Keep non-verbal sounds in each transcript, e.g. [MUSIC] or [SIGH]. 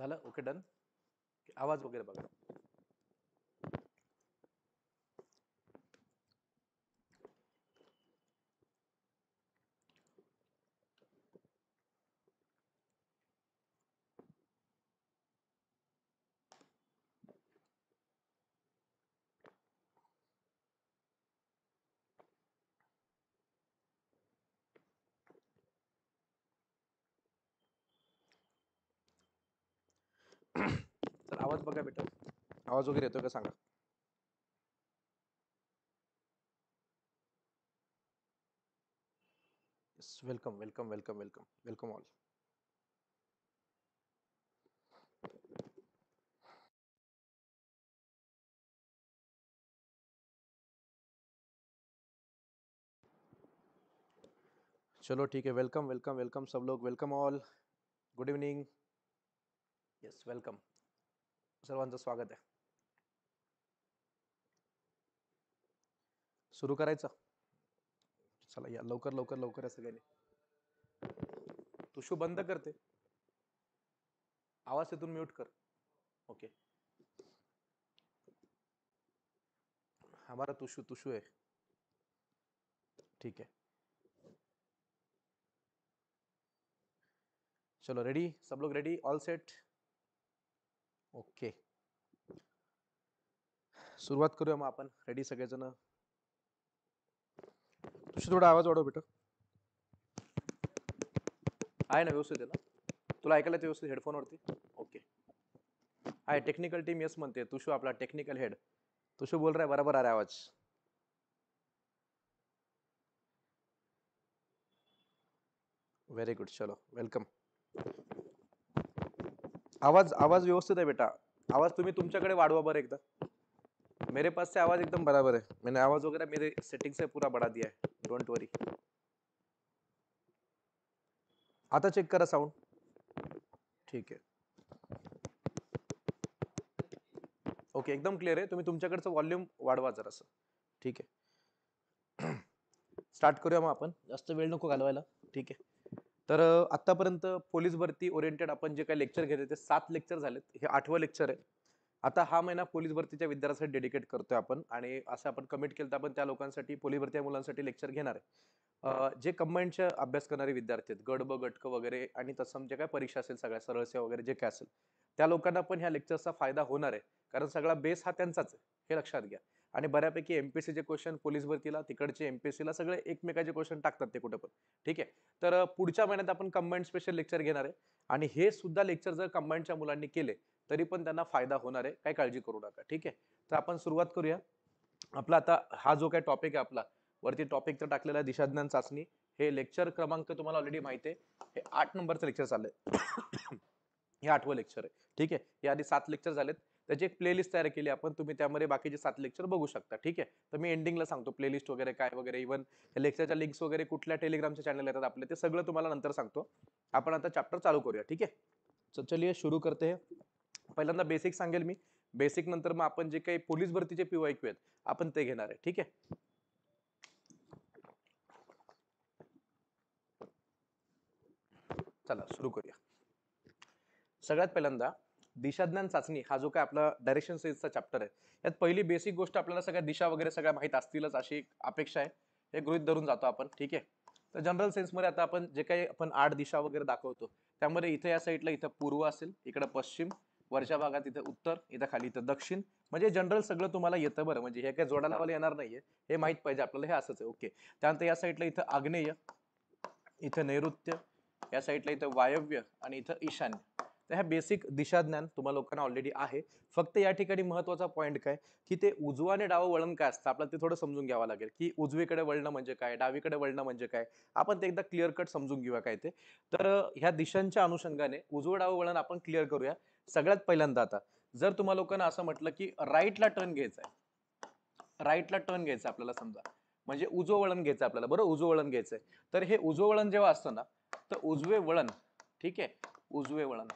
झालं okay done आवाज वगैरे बघा बघा बेटा आवाज वगैरे येतो का सांगा welcome welcome welcome welcome welcome all चलो ठीक है वेलकम वेलकम वेलकम सब लोग welcome all good evening yes welcome सर्वांचं स्वागत आहे सुरू करायचं चला या लवकर लवकर लवकर सगळे सगळ्यांनी तू बंद करते आवाज तिथून म्यूट कर ओके हमारा तुशू तुशू आहे ठीक है चलो रेडी सब लोग रेडी ऑल सेट ओके सुरुवात करूया मग आपण रेडी सगळेजण तुझी थोडा आवाज वाढव भेट आहे ना व्यवस्थित ना तुला ऐकायला व्यवस्थित हेडफोनवरती ओके आहे टेक्निकल टीम येस म्हणते तुशू आपला टेक्निकल हेड तुशू बोल रहा बरोबर बराबर आवाज व्हेरी गुड चलो वेलकम आवाज आवाज व्यवस्थित आहे बेटा आवाज तुम्ही तुमच्याकडे वाढवा बरं एकदा मेरे पास से आवाज एकदम बराबर आहे मैंने आवाज वगैरे मेरे सेटिंग से पूरा बढ़ा दिया आहे डोंट वरी आता चेक करा साऊंड ठीक आहे ओके एकदम क्लिअर आहे तुम्ही तुमच्याकडचं वॉल्यूम वाढवा जरासं ठीक आहे स्टार्ट [CLEARS THROAT] करूया मग आपण जास्त वेळ नको घालवायला ठीक आहे तर आत्तापर्यंत पोलीस भरती ओरिएंटेड आपण जे काही लेक्चर घेतले ते सात लेक्चर झालेत हे आठवं लेक्चर आहे आता हा महिना पोलीस भरतीच्या विद्यार्थ्यांसाठी डेडिकेट करतोय आपण आणि असं आपण कमिट केलं तर आपण त्या लोकांसाठी पोलीस भरती मुलांसाठी लेक्चर घेणार आहे जे कंबाईंडच्या अभ्यास करणारे विद्यार्थी आहेत गडब गटक वगैरे आणि तसं जे काय परीक्षा असेल सगळ्या सरळस्या वगैरे जे काय असेल त्या लोकांना पण ह्या लेक्चरचा फायदा होणार आहे कारण सगळा बेस हा त्यांचाच आहे हे लक्षात घ्या आणि बऱ्यापैकी एम पी सीचे क्वेश्चन पोलीस भरतीला तिकडचे एम पी सीला सगळे एकमेकाचे क्वेश्चन टाकतात ते कुठे पण ठीक आहे तर पुढच्या महिन्यात आपण कंबाईंड स्पेशल लेक्चर घेणार आहे आणि हे सुद्धा लेक्चर जर कंबाईंडच्या मुलांनी केले तरी पण त्यांना फायदा होणार आहे काही काळजी करू नका ठीक आहे तर आपण सुरुवात करूया आपला आता हा जो काही टॉपिक आहे आपला वरती टॉपिक तर टाकलेला आहे दिशाज्ञान चाचणी हे लेक्चर क्रमांक तुम्हाला ऑलरेडी माहिती आहे हे आठ नंबरचं लेक्चर चाललंय [COUGHS] हे आठवं लेक्चर आहे ठीक आहे याआधी सात लेक्चर झालेत त्याची एक प्लेलिस्ट तयार केली आपण तुम्ही त्यामध्ये बाकीचे सात लेक्चर बघू शकता ठीक आहे तर मी एंडिंगला सांगतो प्लेलिस्ट वगैरे काय वगैरे इव्हन लेक्चरच्या लिंक्स वगैरे कुठल्या टेलिग्रामच्या चॅनल येतात आपले ते सगळं तुम्हाला नंतर सांगतो आपण आता चॅप्टर चालू करूया ठीक आहे चल सुरू करते पहिल्यांदा बेसिक सांगेल मी बेसिक नंतर मग आपण जे काही पोलीस भरतीचे पीओ ऐकू आहेत आपण ते घेणार आहे ठीक आहे चला सुरू करूया सगळ्यात पहिल्यांदा दिशाज्ञान चाचणी हा जो काय आपला डायरेक्शन सेन्सचा चॅप्टर आहे यात पहिली बेसिक गोष्ट आपल्याला सगळ्या दिशा वगैरे सगळ्या माहीत असतीलच अशी एक अपेक्षा आहे हे गृहित धरून जातो आपण ठीक आहे तर जनरल सेन्समध्ये आता आपण जे काही आपण आठ दिशा वगैरे दाखवतो त्यामध्ये इथे या साईडला इथं पूर्व असेल इकडं पश्चिम वरच्या भागात इथं उत्तर इथं खाली इथं दक्षिण म्हणजे जनरल सगळं तुम्हाला येतं बरं म्हणजे हे काही जोडा लावायला येणार नाहीये हे माहीत पाहिजे आपल्याला हे असंच आहे ओके त्यानंतर या साईडला इथं आग्नेय इथं नैऋत्य या साईडला इथं वायव्य आणि इथं ईशान्य तर ह्या बेसिक दिशाज्ञान तुम्हाला लोकांना ऑलरेडी आहे फक्त या ठिकाणी महत्त्वाचा पॉईंट काय की ते उजवा आणि डावं वळण काय असतं आपल्याला ते थोडं समजून घ्यावं लागेल की उजवीकडे वळणं म्हणजे काय डावीकडे वळणं म्हणजे काय आपण ते एकदा क्लिअर कट समजून घेऊया काय ते तर ह्या दिशांच्या अनुषंगाने उजवं डावं वळण आपण क्लिअर करूया सगळ्यात पहिल्यांदा आता जर तुम्हाला लोकांना असं म्हटलं की राईटला टर्न घ्यायचा आहे राईटला टर्न घ्यायचा आपल्याला समजा म्हणजे उजवं वळण घ्यायचं आपल्याला बरोबर उजवं वळण घ्यायचं आहे तर हे उजवं वळण जेव्हा असतं ना तर उजवे वळण ठीक आहे उजवे वळण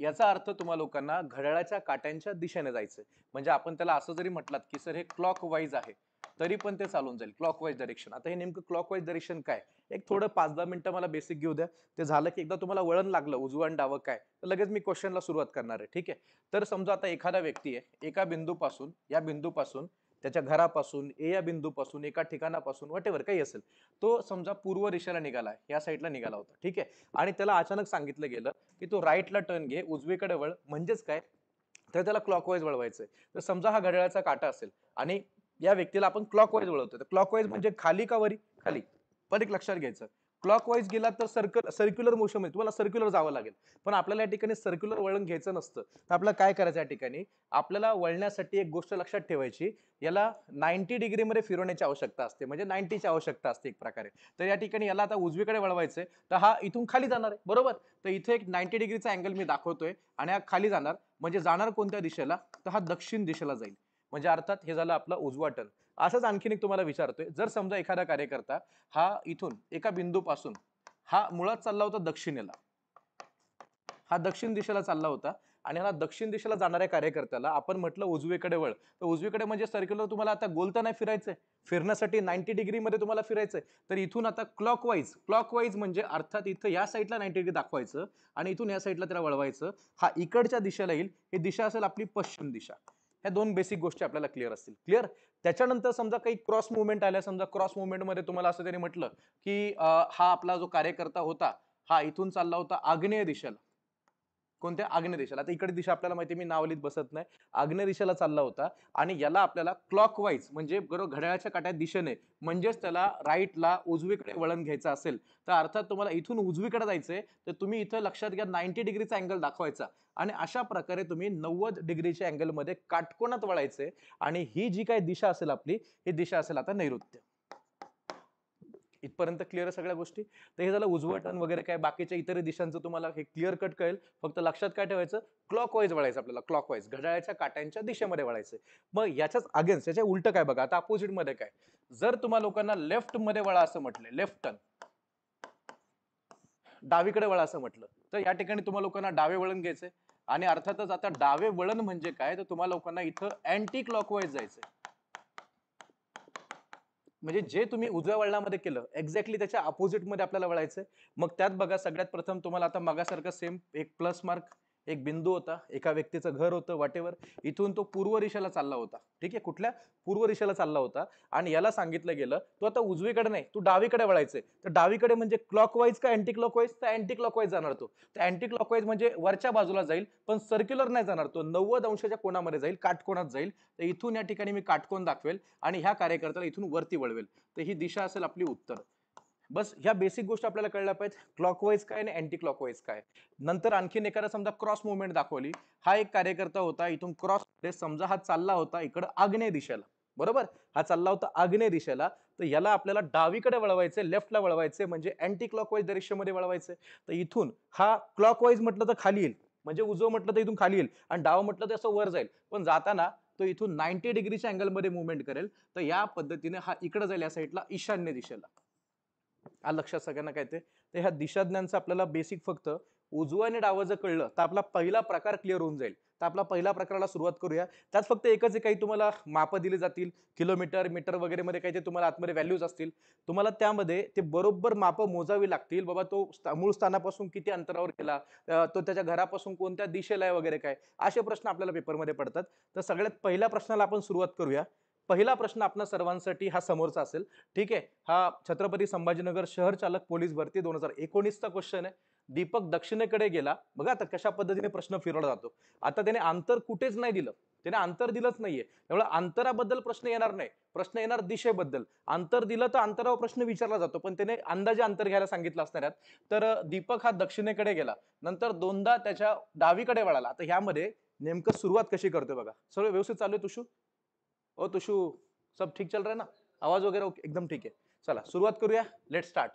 याचा अर्थ तुम्हा लोकांना घड्याळाच्या काट्यांच्या दिशेने जायचं म्हणजे आपण त्याला असं जरी म्हटलात की सर हे क्लॉक वाईज आहे तरी पण ते चालून जाईल क्लॉक वाईज डायरेक्शन आता हे नेमकं क्लॉक वाईज डायरेक्शन काय एक थोडं पाच दहा मिनिटं मला बेसिक घेऊ द्या ते झालं की एकदा तुम्हाला वळण लागलं उजवं डावं काय तर लगेच मी क्वेश्चनला सुरुवात करणार आहे ठीक आहे तर समजा आता एखादा व्यक्ती आहे एका बिंदूपासून या बिंदूपासून त्याच्या घरापासून ए या बिंदूपासून एका ठिकाणापासून वटेवर काही असेल तो समजा पूर्व दिशेला निघाला या साईडला निघाला होता ठीक आहे आणि त्याला अचानक सांगितलं गेलं की तो राईटला टर्न घे उजवीकडे वळ म्हणजेच काय तर त्याला क्लॉक वळवायचं वळवायचंय तर समजा हा घड्याळाचा काटा असेल आणि या व्यक्तीला आपण वाईज वळवतो तर क्लॉकवाईज म्हणजे खाली का वरी खाली पण एक लक्षात घ्यायचं क्लॉक वाईज गेला तर सर्कल सर्क्युलर मोशन होईल तुम्हाला सर्क्युलर जावं लागेल पण आपल्याला या ठिकाणी सर्क्युलर वळण घ्यायचं नसतं तर आपल्याला काय करायचं या ठिकाणी आपल्याला वळण्यासाठी एक गोष्ट लक्षात ठेवायची याला नाईन्टी डिग्रीमध्ये फिरवण्याची आवश्यकता असते म्हणजे नाईन्टीची आवश्यकता असते एक प्रकारे तर या ठिकाणी याला आता उजवीकडे वळवायचं तर हा इथून खाली जाणार आहे बरोबर तर इथे एक नाईन्टी डिग्रीचा अँगल मी दाखवतोय आणि हा खाली जाणार म्हणजे जाणार कोणत्या दिशेला तर हा दक्षिण दिशेला जाईल म्हणजे अर्थात हे झालं आपलं उजवा टर्न असंच आणखीन एक तुम्हाला विचारतोय जर समजा एखादा कार्यकर्ता हा इथून एका बिंदू पासून हा मुळात चालला होता दक्षिणेला हा दक्षिण दिशेला चालला होता आणि हा दक्षिण दिशेला जाणाऱ्या कार्यकर्त्याला आपण म्हटलं उजवीकडे वळ तर उजवीकडे म्हणजे सर्क्युलर तुम्हाला आता बोलताना नाही फिरायचंय फिरण्यासाठी नाईन्टी मध्ये तुम्हाला फिरायचंय तर इथून आता क्लॉक वाईज क्लॉक वाईज म्हणजे अर्थात इथं या साईडला नाईन्टी डिग्री दाखवायचं आणि इथून या साईडला त्याला वळवायचं हा इकडच्या दिशेला येईल ही दिशा असेल आपली पश्चिम दिशा ह्या दोन बेसिक गोष्टी आपल्याला क्लिअर असतील क्लिअर त्याच्यानंतर समजा काही क्रॉस मुवमेंट आल्या समजा क्रॉस मुवमेंटमध्ये तुम्हाला असं त्यांनी म्हटलं की हा आपला जो कार्यकर्ता होता हा इथून चालला होता आग्नेय दिशेला कोणत्या आग्नेय दिशेला आता इकडे दिशा आपल्याला माहिती मी नाव बसत नाही आग्नेय दिशेला चालला होता आणि याला आपल्याला क्लॉकवाईज म्हणजे बरोबर घड्याळाच्या काट्या दिशेने म्हणजेच त्याला राईटला उजवीकडे वळण घ्यायचं असेल तर अर्थात तुम्हाला इथून उजवीकडे जायचंय तर तुम्ही इथं लक्षात घ्या नाईन्टी डिग्रीचा अँगल दाखवायचा आणि अशा प्रकारे तुम्ही नव्वद डिग्रीच्या अँगलमध्ये काटकोणात वळायचे आणि ही जी काही दिशा असेल आपली ही दिशा असेल आता नैऋत्य इथपर्यंत क्लिअर आहे सगळ्या गोष्टी तर हे झालं उजवं वगैरे काय बाकीच्या इतर दिशांचं तुम्हाला हे क्लिअर कट कळेल फक्त लक्षात काय ठेवायचं क्लॉक वाईज वळायचं आपल्याला क्लॉक वाईज घड्याळ्याच्या काट्यांच्या दिशेमध्ये वळायचं मग याच्याच अगेन्स्ट याच्या उलट काय बघा आता अपोजिटमध्ये काय जर तुम्हाला लोकांना लेफ्ट मध्ये वळा असं म्हटलं लेफ्ट टर्न डावीकडे वळा असं म्हटलं तर या ठिकाणी तुम्हाला लोकांना डावे वळण घ्यायचे आणि अर्थातच आता डावे वळण म्हणजे काय तर तुम्हाला लोकांना इथं अँटी क्लॉकवाईज जायचंय म्हणजे जे तुम्ही उजव्या वळणामध्ये केलं एक्झॅक्टली त्याच्या अपोजिटमध्ये आपल्याला वळायचं मग त्यात बघा सगळ्यात प्रथम तुम्हाला आता मगासारखं सेम एक प्लस मार्क एक बिंदू होता एका व्यक्तीचं घर होतं वाटेवर इथून तो पूर्व दिशेला चालला होता ठीक आहे कुठल्या पूर्व दिशेला चालला होता आणि याला सांगितलं गेलं तो आता उजवीकडे नाही तू डावीकडे वळायचंय तर डावीकडे म्हणजे क्लॉकवाईज का अँटी क्लॉकवाईज तर अँटी क्लॉकवाईज जाणार तो तर अँटी क्लॉकवाईज म्हणजे वरच्या बाजूला जाईल पण सर्क्युलर नाही जाणार तो नव्वद अंशाच्या कोणामध्ये जाईल काटकोणात जाईल तर इथून या ठिकाणी मी काटकोण दाखवेल आणि ह्या कार्यकर्त्याला इथून वरती वळवेल तर ही दिशा असेल आपली उत्तर बस ह्या बेसिक गोष्टी आपल्याला कळल्या पाहिजे क्लॉकवाईज काय आणि अँटी क्लॉकवाईज काय नंतर आणखीन एखादा समजा क्रॉस मुवमेंट दाखवली हा एक कार्यकर्ता होता इथून क्रॉस समजा हा चालला होता इकडं आग्नेय दिशेला बरोबर हा चालला होता आग्नेय दिशेला तर याला आपल्याला डावीकडे वळवायचे लेफ्टला वळवायचे म्हणजे अँटी क्लॉकवाईज डायरेक्शनमध्ये वळवायचे तर इथून हा क्लॉकवाईज म्हटलं तर खाली येईल म्हणजे उजव म्हटलं तर इथून खाली येईल आणि डाव म्हटलं तर असं वर जाईल पण जाताना तो इथून नाईन्टी डिग्रीच्या अँगलमध्ये मुवमेंट करेल तर या पद्धतीने हा इकडे जाईल या साईडला ईशान्य दिशेला आज लक्षात सगळ्यांना काय ते तर ह्या दिशाज्ञांचं आपल्याला बेसिक फक्त उजवं आणि डावं जर कळलं तर आपला पहिला प्रकार क्लिअर होऊन जाईल तर आपला पहिला प्रकाराला सुरुवात करूया त्यात फक्त एकच काही तुम्हाला माप दिले जातील किलोमीटर मीटर वगैरेमध्ये काही ते तुम्हाला आतमध्ये व्हॅल्यूज असतील तुम्हाला त्यामध्ये ते बरोबर माप मोजावी लागतील बाबा तो मूळ स्थानापासून किती अंतरावर गेला तो त्याच्या घरापासून कोणत्या दिशेला आहे वगैरे काय असे प्रश्न आपल्याला पेपरमध्ये पडतात तर सगळ्यात पहिल्या प्रश्नाला आपण सुरुवात करूया पहिला प्रश्न आपल्या सर्वांसाठी हा समोरचा असेल ठीक आहे हा छत्रपती संभाजीनगर शहर चालक पोलीस भरती दोन हजार एकोणीसचा क्वेश्चन आहे दीपक दक्षिणेकडे गेला बघा आता कशा पद्धतीने प्रश्न फिरवला जातो आता त्याने अंतर कुठेच नाही दिलं त्याने अंतर दिलंच नाहीये त्यामुळे अंतराबद्दल प्रश्न येणार नाही प्रश्न येणार दिशेबद्दल अंतर दिलं तर अंतरावर प्रश्न विचारला जातो पण त्याने अंदाजे अंतर घ्यायला सांगितलं असणार तर दीपक हा दक्षिणेकडे गेला नंतर दोनदा त्याच्या डावीकडे वळाला आता ह्यामध्ये नेमकं सुरुवात कशी करतोय बघा सर्व व्यवस्थित चालू आहे तुषू ओ तुशू सब ठीक चल रहा है ना आवाज वगैरे एकदम ठीक है चला सुरुवात करूया लेट स्टार्ट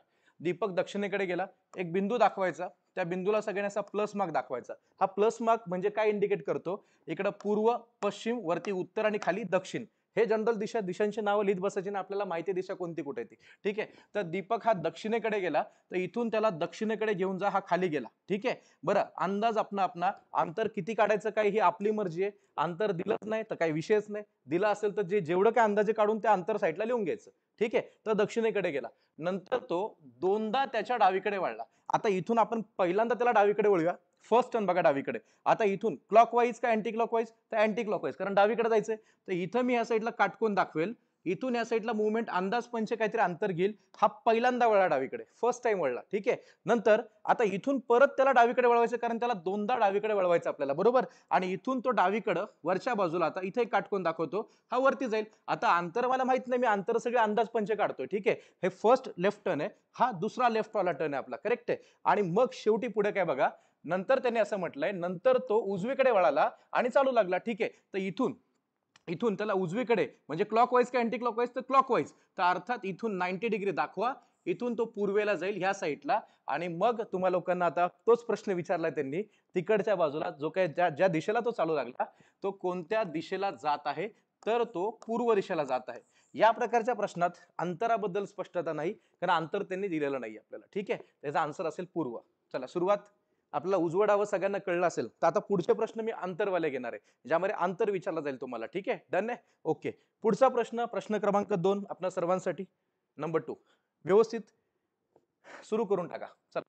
दीपक दक्षिणेकडे गेला एक बिंदू दाखवायचा त्या बिंदूला सगळ्यांना प्लस मार्क दाखवायचा हा प्लस मार्क म्हणजे काय इंडिकेट करतो इकडं पूर्व पश्चिम वरती उत्तर आणि खाली दक्षिण हे जनरल दिशा दिशांची नावं लिहित बसायची ना आपल्याला माहिती दिशा कोणती कुठे ती ठीक आहे तर दीपक हा दक्षिणेकडे गेला तर इथून त्याला दक्षिणेकडे घेऊन जा हा खाली गेला ठीक आहे बरं अंदाज आपण आपण अंतर किती काढायचं काय ही आपली मर्जी आहे अंतर दिलंच नाही तर काही विषयच नाही दिला असेल तर जे जेवढं काय अंदाजे काढून त्या अंतर साईडला लिहून घ्यायचं ठीक आहे तर दक्षिणेकडे गेला नंतर तो दोनदा त्याच्या डावीकडे वळला आता इथून आपण पहिल्यांदा त्याला डावीकडे वळूया फर्स्ट टर्न बघा डावीकडे आता इथून क्लॉकवाईज का अँटी क्लॉकवाईज तर अँटी क्लॉकवाईज कारण डावीकडे जायचंय तर इथं मी या साईडला काटकून दाखवेल इथून या साईडला मुवमेंट अंदाज पंच काहीतरी अंतर घेईल हा पहिल्यांदा वळला डावीकडे फर्स्ट टाइम वळला ठीक आहे नंतर आता इथून परत त्याला डावीकडे वळवायचं कारण त्याला दोनदा डावीकडे वळवायचं आपल्याला बरोबर आणि इथून तो डावीकडं वरच्या बाजूला आता इथे काटकून दाखवतो हा वरती जाईल आता अंतर मला माहित नाही मी अंतर सगळे अंदाज पंच काढतोय ठीक आहे हे फर्स्ट लेफ्ट टर्न आहे हा दुसरा लेफ्ट वाला टर्न आहे आपला करेक्ट आहे आणि मग शेवटी पुढे काय बघा नंतर त्यांनी असं म्हटलंय नंतर तो उजवीकडे वळाला आणि चालू लागला ठीक आहे तर इथून इथून त्याला उजवीकडे म्हणजे क्लॉक वाईज का अँटी क्लॉक वाईज तर क्लॉक वाईज तर अर्थात इथून नाईन्टी डिग्री दाखवा इथून तो पूर्वेला जाईल ह्या साईडला आणि मग तुम्हा लोकांना आता तोच प्रश्न विचारलाय त्यांनी तिकडच्या बाजूला जो काय ज्या ज्या दिशेला तो चालू लागला तो कोणत्या दिशेला जात आहे तर तो पूर्व दिशेला जात आहे या प्रकारच्या प्रश्नात अंतराबद्दल स्पष्टता नाही कारण अंतर त्यांनी दिलेलं नाही आपल्याला ठीक आहे त्याचा आन्सर असेल पूर्व चला सुरुवात आपला उजवडावं सगळ्यांना कळलं असेल तर आता पुढचे प्रश्न मी आंतरवाले घेणार आहे ज्यामध्ये आंतर विचारला जाईल तुम्हाला ठीक आहे डन आहे ओके पुढचा प्रश्न प्रश्न क्रमांक दोन आपल्या सर्वांसाठी नंबर टू व्यवस्थित सुरू करून टाका चला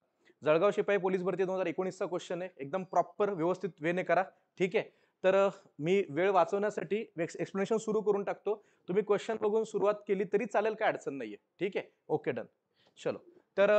जळगाव शिपाई पोलीस भरती दोन हजार एकोणीसचा क्वेश्चन आहे एकदम प्रॉपर व्यवस्थित वेने करा ठीक आहे तर मी वेळ वाचवण्यासाठी एक्सप्लेनेशन सुरू करून टाकतो तुम्ही क्वेश्चन बघून सुरुवात केली तरी चालेल काय अडचण नाहीये ठीक आहे ओके डन चलो तर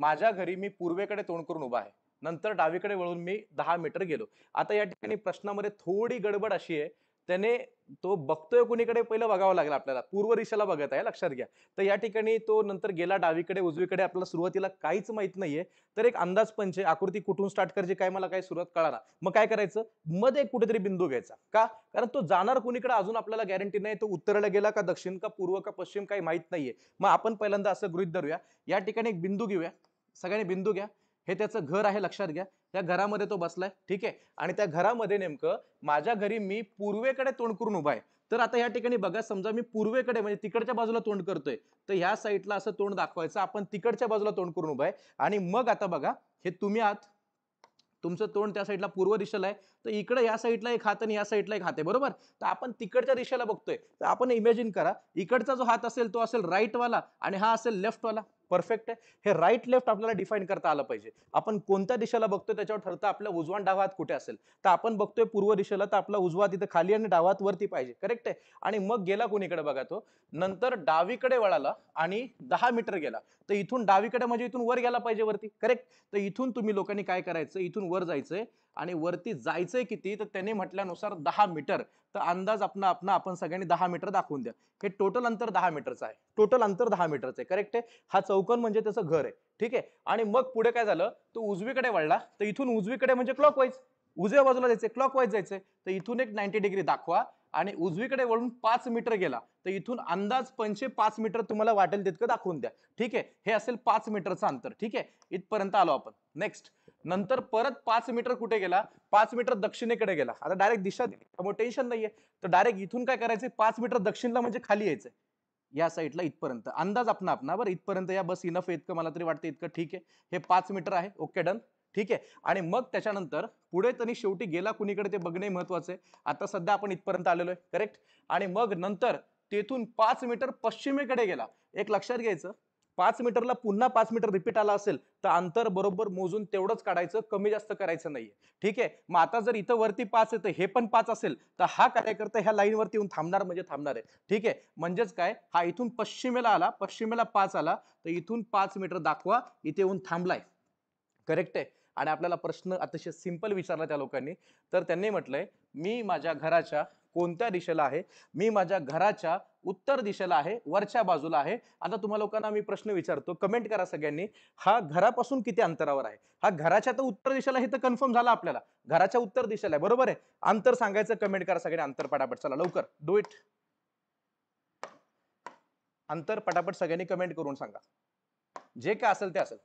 माझ्या घरी मी पूर्वेकडे तोंड करून उभा आहे नंतर डावीकडे वळून मी दहा मीटर गेलो आता या ठिकाणी प्रश्नामध्ये थोडी गडबड अशी आहे त्याने तो बघतोय कुणीकडे पहिलं बघावं लागलं आपल्याला पूर्व दिशेला बघत आहे लक्षात घ्या तर या ठिकाणी तो नंतर गेला डावीकडे उजवीकडे आपल्याला सुरुवातीला काहीच माहित नाहीये तर एक अंदाज पंच आकृती कुठून स्टार्ट करायची काय मला काय सुरुवात कळाला मग काय करायचं मध्ये कुठेतरी बिंदू घ्यायचा का कारण तो जाणार कुणीकडे अजून आपल्याला गॅरंटी नाही तो उत्तरेला गेला का दक्षिण का पूर्व का पश्चिम काही माहित नाहीये मग आपण पहिल्यांदा असं गृहित धरूया या ठिकाणी एक बिंदू घेऊया सगळ्यांनी बिंदू घ्या हे त्याचं घर आहे लक्षात घ्या त्या घरामध्ये तो बसलाय ठीक आहे आणि त्या घरामध्ये नेमकं माझ्या घरी मी पूर्वेकडे तोंड करून उभा आहे तर आता या ठिकाणी बघा समजा मी पूर्वेकडे म्हणजे तिकडच्या बाजूला तोंड करतोय तर ह्या साईडला असं तोंड दाखवायचं आपण तिकडच्या बाजूला तोंड करून उभा आहे आणि मग आता बघा हे तुम्ही आत तुमचं तोंड त्या साईडला पूर्व दिशेला आहे तर इकडे या साईडला एक हात आणि या साईडला एक हात आहे बरोबर तर आपण तिकडच्या दिशेला बघतोय तर आपण इमेजिन करा इकडचा जो हात असेल तो असेल राईटवाला आणि हा असेल लेफ्टवाला परफेक्ट आहे हे राईट लेफ्ट आपल्याला डिफाईन करता आलं पाहिजे आपण कोणत्या दिशेला बघतोय त्याच्यावर ठरतं आपल्या उजवा डावात कुठे असेल तर आपण बघतोय पूर्व दिशेला तर आपला उजवा तिथे खाली आणि डावात वरती पाहिजे करेक्ट आहे आणि मग गेला कोणीकडे बघा तो नंतर डावीकडे वळाला आणि दहा मीटर गेला तर इथून डावीकडे म्हणजे इथून वर गेला पाहिजे वरती करेक्ट तर इथून तुम्ही लोकांनी काय करायचं इथून वर जायचंय आणि वरती जायचंय किती तर त्याने म्हटल्यानुसार दहा मीटर तर अंदाज आपण आपण आपण सगळ्यांनी दहा मीटर दाखवून द्या हे टोटल अंतर दहा मीटरचं आहे टोटल अंतर दहा मीटरचं आहे करेक्ट आहे हा चौकन म्हणजे त्याचं घर आहे ठीक आहे आणि मग पुढे काय झालं तो उजवीकडे वळला तर इथून उजवीकडे म्हणजे क्लॉक वाईज उजव्या बाजूला जायचंय क्लॉक वाईज जायचंय तर इथून एक नाईन्टी डिग्री दाखवा आणि उजवीकडे वळून पाच मीटर गेला तर इथून अंदाज पंचे पाच मीटर तुम्हाला वाटेल तितकं दाखवून द्या ठीक आहे हे असेल पाच मीटरचं अंतर ठीक आहे इथपर्यंत आलो आपण नेक्स्ट नंतर परत पाच मीटर कुठे गेला पाच मीटर दक्षिणेकडे गेला आता डायरेक्ट दिशा दिली त्यामुळे टेन्शन नाहीये तर डायरेक्ट इथून काय करायचं पाच मीटर दक्षिणला म्हणजे खाली यायचंय या साईडला इथपर्यंत अंदाज आपण आपणा बरं इथपर्यंत या बस इनफ इतकं मला तरी वाटतं इतकं ठीक आहे हे पाच मीटर आहे ओके डन ठीक आहे आणि मग त्याच्यानंतर पुढे त्यांनी शेवटी गेला कुणीकडे ते बघणे महत्वाचं आहे आता सध्या आपण इथपर्यंत आलेलो आहे करेक्ट आणि मग नंतर तेथून पाच मीटर पश्चिमेकडे गेला एक लक्षात घ्यायचं पाच मीटरला पुन्हा पाच मीटर रिपीट आला असेल तर अंतर बरोबर मोजून तेवढंच काढायचं कमी जास्त करायचं नाहीये ठीक आहे मग आता जर इथं वरती पाच येतं हे पण पाच असेल तर हा कार्यकर्ता ह्या लाईनवरती येऊन थांबणार म्हणजे थांबणार आहे ठीक आहे म्हणजेच काय हा इथून पश्चिमेला आला पश्चिमेला पाच आला तर इथून पाच मीटर दाखवा इथे येऊन थांबलाय करेक्ट आहे आणि आपल्याला प्रश्न अतिशय सिंपल विचारला त्या लोकांनी तर त्यांनी म्हटलंय मी माझ्या घराच्या कोणत्या दिशेला आहे मी माझ्या घराच्या उत्तर दिशेला आहे वरच्या बाजूला आहे आता तुम्हाला लोकांना मी प्रश्न विचारतो कमेंट करा सगळ्यांनी हा घरापासून किती अंतरावर आहे हा घराच्या तर उत्तर दिशेला हे तर कन्फर्म झाला आपल्याला घराच्या उत्तर दिशेला आहे बरोबर आहे अंतर सांगायचं कमेंट करा सगळ्यांनी अंतर पटापट चला लवकर डू इट अंतर पटापट सगळ्यांनी कमेंट करून सांगा जे काय असेल ते असेल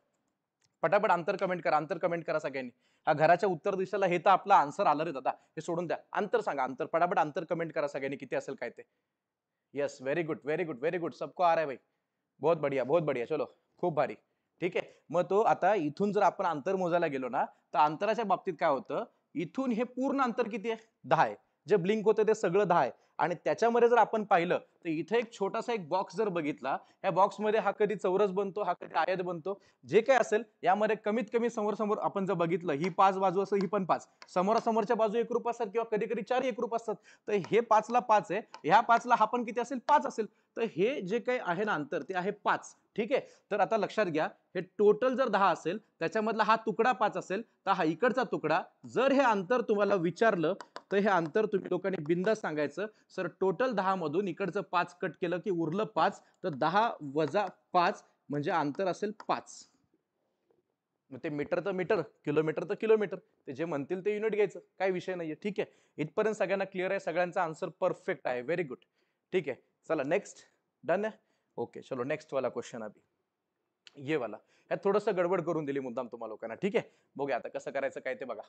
पटापट अंतर कमेंट करा अंतर कमेंट करा सगळ्यांनी हा घराच्या उत्तर दिशेला हे तर आपला आन्सर आला रे दादा हे सोडून द्या आंतर सांगा अंतर पटापट अंतर कमेंट करा सगळ्यांनी किती असेल काय ते yes very good very good very good सबको आर आहे भाई बहुत बढिया बहुत बढिया चलो खूप भारी ठीक आहे मग तो आता इथून जर आपण अंतर मोजायला गेलो ना तर अंतराच्या बाबतीत काय होतं इथून हे पूर्ण अंतर किती आहे दहा आहे जे ब्लिंक होतं ते सगळं दहा आहे आणि त्याच्यामध्ये जर आपण पाहिलं तर इथे एक छोटासा एक बॉक्स जर बघितला या बॉक्समध्ये हा कधी चौरस बनतो हा कधी आयत बनतो जे काय असेल यामध्ये कमीत कमी समोर समोर आपण जर बघितलं ही पाच बाजू असं ही पण पाच समोरासमोरच्या बाजू एक रूप असतात किंवा कधी कधी चार एक रूप असतात तर हे पाचला पाच आहे ह्या पाचला हा पण किती असेल पाच असेल तर हे जे काही आहे ना अंतर ते आहे पाच ठीक आहे तर आता लक्षात घ्या हे टोटल जर दहा असेल त्याच्यामधला हा तुकडा पाच असेल तर हा इकडचा तुकडा जर हे अंतर तुम्हाला विचारलं तर हे अंतर तुम्ही लोकांनी बिंदा सांगायचं सर टोटल दहा मधून इकडचं पाच कट केलं की उरलं पाच तर दहा वजा पाच म्हणजे अंतर असेल पाच मग ते मीटर तर मीटर किलोमीटर तर किलोमीटर ते जे म्हणतील ते युनिट घ्यायचं काही विषय नाहीये ठीक आहे इथपर्यंत सगळ्यांना क्लिअर आहे सगळ्यांचा आन्सर परफेक्ट आहे व्हेरी गुड ठीक आहे चला नेक्स्ट डन ओके चलो नेक्स्ट वाला क्वेश्चन अभी ये वाला थोडस थोडस गडबड करून दिली मुद्दाम तुम्हाला लोकांना ठीक आहे बघूया आता कसं करायचं काय ते बघा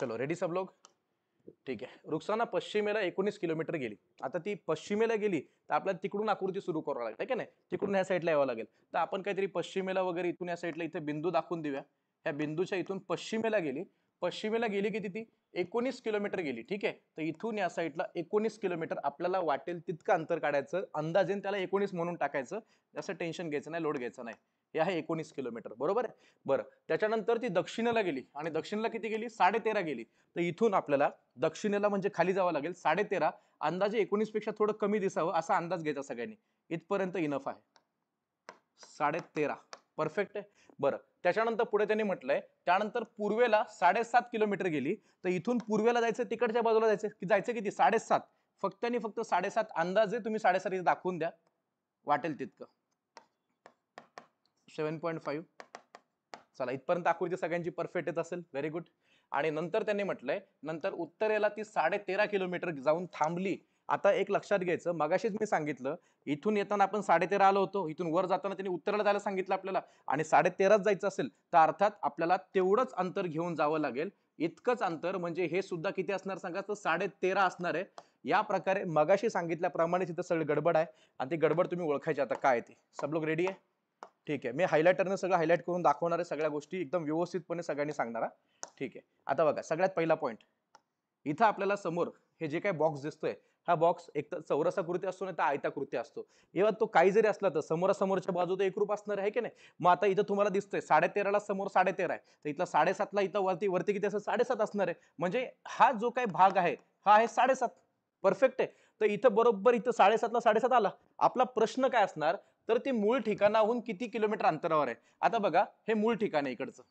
चलो रेडी सब लोग ठीक आहे रुक्साना पश्चिमेला एकोणीस किलोमीटर गेली आता ती पश्चिमेला गेली तर आपल्याला तिकडून आकृती सुरू करावं लागेल ठीक आहे ना तिकडून ह्या साईडला यावं लागेल तर आपण काहीतरी पश्चिमेला वगैरे इथून या साईडला इथे बिंदू दाखवून देऊया ह्या बिंदूच्या इथून पश्चिमेला गेली पश्चिमेला गेली की ती एकोणीस किलोमीटर गेली ठीक आहे तर इथून या साईडला एकोणीस किलोमीटर आपल्याला वाटेल तितकं अंतर काढायचं अंदाजेन त्याला एकोणीस म्हणून टाकायचं जास्त टेन्शन घ्यायचं नाही लोड घ्यायचं नाही हे आहे एकोणीस किलोमीटर बरोबर आहे बरं त्याच्यानंतर ती दक्षिणेला गेली आणि दक्षिणेला किती गेली साडेतेरा गेली तर इथून आपल्याला दक्षिणेला म्हणजे खाली जावं लागेल तेरा अंदाजे एकोणीसपेक्षा थोडं कमी दिसावं असा अंदाज घ्यायचा सगळ्यांनी इथपर्यंत इनफ आहे साडेतेरा परफेक्ट आहे बरं त्याच्यानंतर पुढे त्यांनी म्हटलंय त्यानंतर पूर्वेला साडेसात किलोमीटर गेली तर इथून पूर्वेला जायचं तिकडच्या बाजूला जायचं की जायचं किती साडेसात फक्त आणि फक्त साडेसात अंदाजे तुम्ही साडेसात दाखवून द्या वाटेल तितकं सेवन पॉईंट फाईव्ह चला इथपर्यंत आकृती सगळ्यांची परफेक्टच असेल व्हेरी गुड आणि नंतर त्यांनी म्हटलंय नंतर उत्तरेला ती साडेतेरा किलोमीटर जाऊन थांबली आता एक लक्षात घ्यायचं मगाशीच मी सांगितलं इथून येताना आपण साडेतेरा आलो होतो इथून वर जाताना त्यांनी उत्तरेला जायला सांगितलं आपल्याला आणि साडेतेराच जायचं असेल तर अर्थात आपल्याला तेवढंच अंतर घेऊन जावं लागेल इतकंच अंतर म्हणजे हे सुद्धा किती असणार सांगा तर साडेतेरा असणार आहे या प्रकारे मगाशी सांगितल्याप्रमाणेच तिथं सगळं गडबड आहे आणि ती गडबड तुम्ही ओळखायची आता काय ते सब लोक रेडी आहे ठीक आहे मी हायलायटरने सगळं हायलाईट करून दाखवणार आहे सगळ्या गोष्टी एकदम व्यवस्थितपणे सगळ्यांनी सांगणार ठीक आहे आता बघा सगळ्यात पहिला पॉईंट इथं आपल्याला समोर हे जे काही बॉक्स दिसतोय हा बॉक्स एक तर चौरसाकृती असतो ना तर आयताकृती असतो इव्हन तो काही जरी असला तर समोरासमोरच्या बाजू तर रूप असणार आहे की नाही मग आता इथं तुम्हाला दिसतंय तेराला समोर तेरा आहे तर इथला साडेसातला इथं वरती वरती किती असं साडेसात असणार आहे म्हणजे हा जो काही भाग आहे हा आहे साडेसात परफेक्ट आहे तर इथं बरोबर इथं साडेसातला साडेसात आला आपला प्रश्न काय असणार तर ते मूळ ठिकाणाहून किती किलोमीटर अंतरावर आहे आता बघा हे मूळ ठिकाण आहे इकडचं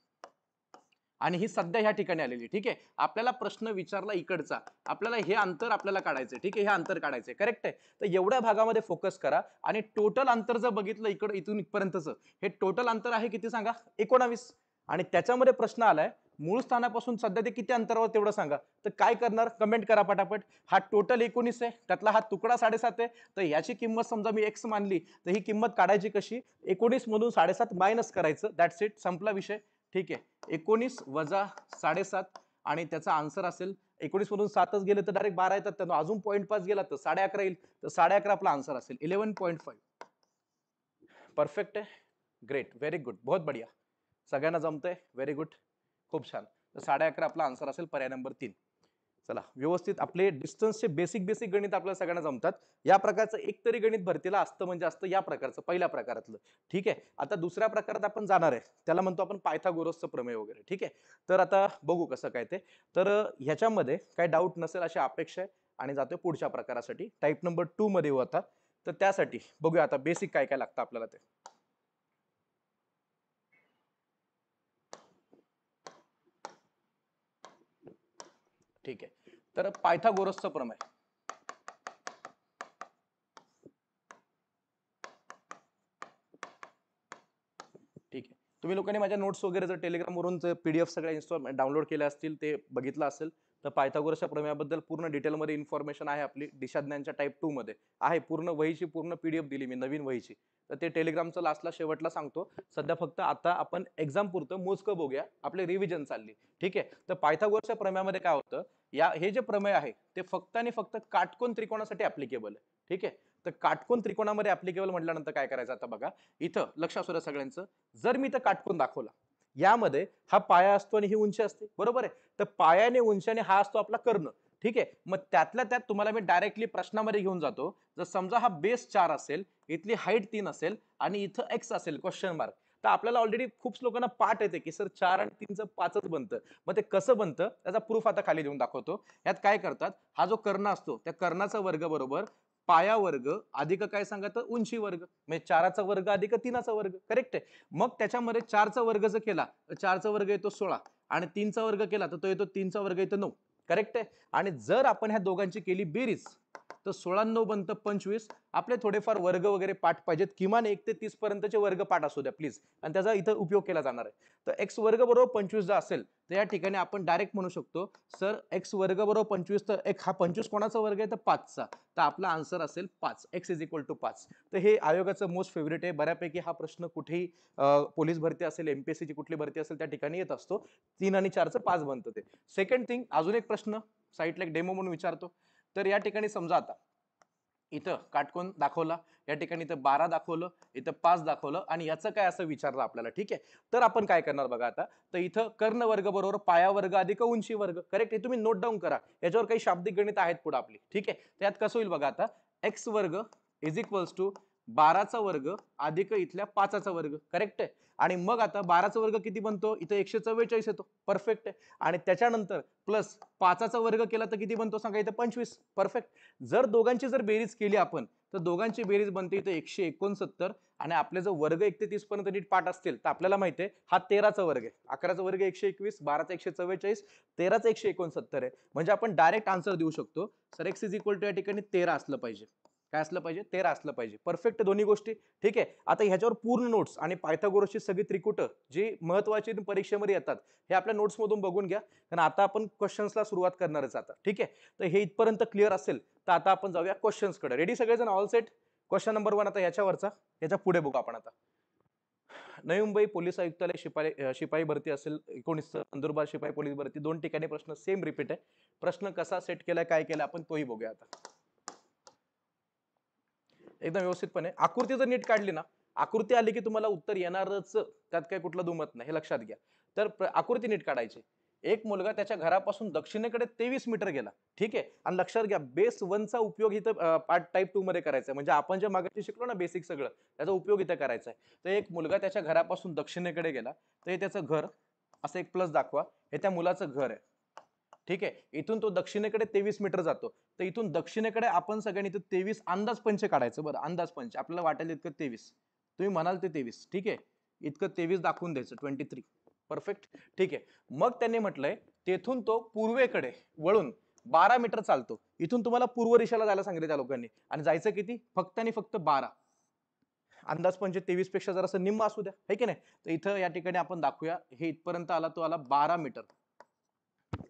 आणि ही सध्या ह्या ठिकाणी आलेली ठीक आहे आपल्याला प्रश्न विचारला इकडचा आपल्याला हे अंतर आपल्याला काढायचं ठीक आहे हे अंतर काढायचं करेक्ट आहे तर एवढ्या भागामध्ये फोकस करा आणि टोटल अंतर जर बघितलं इकडं इथून इथपर्यंतचं हे टोटल अंतर आहे किती सांगा एकोणावीस आणि त्याच्यामध्ये प्रश्न आलाय मूळ स्थानापासून सध्या ते किती अंतरावर तेवढं सांगा तर काय करणार कमेंट करा पटापट हा टोटल एकोणीस आहे त्यातला हा तुकडा साडेसात आहे तर याची किंमत समजा मी एक्स मानली तर ही किंमत काढायची कशी एकोणीसमधून साडेसात मायनस करायचं दॅट्स इट संपला विषय ठीक आहे एकोणीस वजा साडेसात आणि त्याचा आन्सर असेल एकोणीसमधून सातच गेले तर डायरेक्ट बारा येतात त्यानं अजून पॉईंट पाच गेला तर साडे अकरा येईल तर साडे अकरा आपला आन्सर असेल इलेवन पॉईंट फाईव्ह परफेक्ट आहे ग्रेट व्हेरी गुड बहुत बढिया सगळ्यांना जमतंय व्हेरी गुड खूप छान तर साडे अकरा आपला आन्सर असेल पर्याय नंबर तीन चला व्यवस्थित आपले डिस्टन्सचे बेसिक बेसिक गणित आपल्याला सगळ्यांना जमतात या प्रकारचं एकतरी गणित भरतीला असतं म्हणजे असतं या प्रकारचं पहिल्या प्रकारातलं ठीक आहे आता दुसऱ्या प्रकारात आपण जाणार आहे त्याला म्हणतो आपण पायथागोरसचं प्रमेय वगैरे ठीक आहे तर आता बघू कसं काय ते तर ह्याच्यामध्ये काय डाऊट नसेल अशी अपेक्षा आहे आणि जातोय पुढच्या प्रकारासाठी टाईप नंबर टूमध्ये येऊ आता तर त्यासाठी बघूया आता बेसिक काय काय लागतं आपल्याला ते ठीक आहे तर पायथागोरसचा प्रमेय ठीक आहे तुम्ही लोकांनी माझ्या नोट्स वगैरे जर टेलिग्रामवरून जर पीडीएफ सगळ्या इन्स्टॉल म्हणजे डाउनलोड केल्या असतील ते बघितलं असेल तर पायथागोरसच्या प्रमेयाबद्दल पूर्ण डिटेलमध्ये इन्फॉर्मेशन आहे आपली दिशाज्ञांच्या टाईप टू मध्ये आहे पूर्ण वहीची पूर्ण पीडीएफ दिली मी नवीन वहीची तर ते टेलिग्रामचं लास्टला शेवटला सांगतो सध्या फक्त आता आपण एक्झाम पुरतं मोजकं बघूया आपले रिव्हिजन चालली ठीक आहे तर पायथागोरसच्या प्रमेयामध्ये काय होतं या हे जे प्रमेय आहे ते फक्त आणि फक्त काटकोन त्रिकोणासाठी अप्लिकेबल आहे ठीक आहे तर काटकोन त्रिकोणामध्ये ऍप्लिकेबल म्हटल्यानंतर काय करायचं आता बघा इथं लक्ष असू द्या सगळ्यांचं जर मी इथं काटकोन दाखवला यामध्ये हा पाया असतो आणि ही उंची असते बरोबर आहे तर पायाने आणि हा असतो आपला कर्ण ठीक आहे मग त्यातल्या त्यात तुम्हाला मी डायरेक्टली प्रश्नामध्ये घेऊन जातो जर समजा हा बेस चार असेल इथली हाईट तीन असेल आणि इथं एक्स असेल क्वेश्चन मार्क तर आपल्याला ऑलरेडी खूप लोकांना पाठ येते की सर चार आणि तीनच पाचच बनतं मग ते कसं बनतं त्याचा प्रूफ आता खाली देऊन दाखवतो यात काय करतात हा जो कर्ण असतो त्या कर्णाचा वर्ग बरोबर पाया वर्ग अधिक काय सांगा तर उंची वर्ग म्हणजे चाराचा वर्ग अधिक तीनाचा वर्ग करेक्ट आहे मग त्याच्यामध्ये चारचा वर्ग जर केला तर चारचा वर्ग येतो सोळा आणि तीनचा वर्ग केला तर तो येतो तीनचा वर्ग येतो नऊ करेक्ट आहे आणि जर आपण ह्या दोघांची केली बेरीज तर सोळा नऊ पंचवीस आपले थोडेफार वर्ग वगैरे पाठ पाहिजेत किमान एक ते तीस पर्यंतचे वर्ग पाठ असू द्या प्लीज आणि त्याचा इथं उपयोग केला जाणार आहे तर एक्स वर्ग बरोबर पंचवीस जर असेल तर या ठिकाणी आपण डायरेक्ट म्हणू शकतो सर एक्स वर्ग बरोबर पंचवीस तर एक हा पंचवीस कोणाचा वर्ग आहे तर पाचचा तर आपला आन्सर असेल पाच एक्स इज इक्वल टू पाच तर हे आयोगाचं मोस्ट फेवरेट आहे बऱ्यापैकी हा प्रश्न कुठेही पोलीस भरती असेल एम पी कुठली भरती असेल त्या ठिकाणी येत असतो तीन आणि चारचं पाच बनतं ते सेकंड थिंग अजून एक प्रश्न साईटला एक डेमो म्हणून विचारतो तर या ठिकाणी समजा आता इथं काटकोन दाखवला या ठिकाणी इथं बारा दाखवलं इथं पाच दाखवलं आणि याचं काय असं विचारलं आपल्याला ठीक आहे तर आपण काय करणार बघा आता तर इथं कर्ण वर्ग बरोबर वर्ग अधिक उंची वर्ग करेक्ट हे तुम्ही नोट डाऊन करा याच्यावर काही शाब्दिक गणित आहेत पुढे आपली ठीक आहे तर यात कसं होईल बघा आता एक्स वर्ग इज इक्वल्स टू बाराचा वर्ग अधिक इथल्या पाचाचा वर्ग करेक्ट आहे आणि मग आता बाराचा वर्ग किती बनतो इथं एकशे चव्वेचाळीस येतो परफेक्ट आहे आणि त्याच्यानंतर प्लस पाचाचा वर्ग केला तर किती बनतो सांगा इथं पंचवीस परफेक्ट जर दोघांची जर बेरीज केली आपण तर दोघांची बेरीज बनते इथं एकशे एकोणसत्तर आणि आपले जर वर्ग एक ते पर्यंत नीट पाठ असतील तर आपल्याला माहिती आहे हा तेराचा वर्ग आहे अकराचा वर्ग एकशे एकवीस बाराचा एकशे चव्वेचाळीस तेराचा एकशे एकोणसत्तर आहे म्हणजे आपण डायरेक्ट आन्सर देऊ शकतो sir X is equal to या ठिकाणी तेरा असलं पाहिजे काय असलं पाहिजे तेरा असलं पाहिजे परफेक्ट दोन्ही गोष्टी ठीक आहे आता ह्याच्यावर पूर्ण नोट्स आणि पायथागोरसची सगळी त्रिकुट जी महत्वाची परीक्षेमध्ये येतात हे आपल्या नोट्स मधून बघून घ्या कारण आता आपण क्वेश्चन्सला सुरुवात करणारच आता ठीक आहे तर हे इथपर्यंत क्लिअर असेल तर आता आपण जाऊया क्वेश्चन्सकडे रेडी सगळेजण all set question number one आता याच्यावरचा याच्या पुढे बघू आपण आता नवी मुंबई पोलीस आयुक्तालय शिपाई शिपाई भरती असेल एकोणीस नंदुरबार शिपाई पोलीस भरती दोन ठिकाणी प्रश्न सेम रिपीट आहे प्रश्न कसा सेट केलाय काय केला आपण तोही बघूया आता एकदम व्यवस्थितपणे आकृती जर नीट काढली ना आकृती आली की तुम्हाला उत्तर येणारच त्यात काही कुठलं दुमत नाही हे लक्षात घ्या तर आकृती नीट काढायची एक मुलगा त्याच्या घरापासून दक्षिणेकडे तेवीस मीटर गेला ठीक आहे आणि लक्षात घ्या बेस वनचा उपयोग इथं पार्ट टाईप टू मध्ये करायचा आहे म्हणजे आपण जे मागे शिकलो ना बेसिक सगळं त्याचा उपयोग इथं करायचा आहे तर एक मुलगा त्याच्या घरापासून दक्षिणेकडे गेला तर हे त्याचं घर असं एक प्लस दाखवा हे त्या मुलाचं घर आहे ठीक आहे इथून तो दक्षिणेकडे तेवीस मीटर जातो तर इथून दक्षिणेकडे आपण सगळ्यांनी तर तेवीस अंदाज पंच काढायचं बरं अंदाज पंच आपल्याला वाटेल इतकं तेवीस तुम्ही म्हणाल ते तेवीस ठीक आहे इतकं तेवीस दाखवून द्यायचं ट्वेंटी थ्री परफेक्ट ठीक आहे मग त्यांनी म्हटलंय तेथून तो पूर्वेकडे वळून बारा मीटर चालतो इथून तुम्हाला पूर्व दिशेला जायला सांगितलं त्या लोकांनी आणि जायचं किती फक्त आणि फक्त बारा अंदाज पंच तेवीस पेक्षा जरासं निम्म असू द्या है की नाही तर इथं या ठिकाणी आपण दाखवूया हे इथपर्यंत आला तो आला बारा मीटर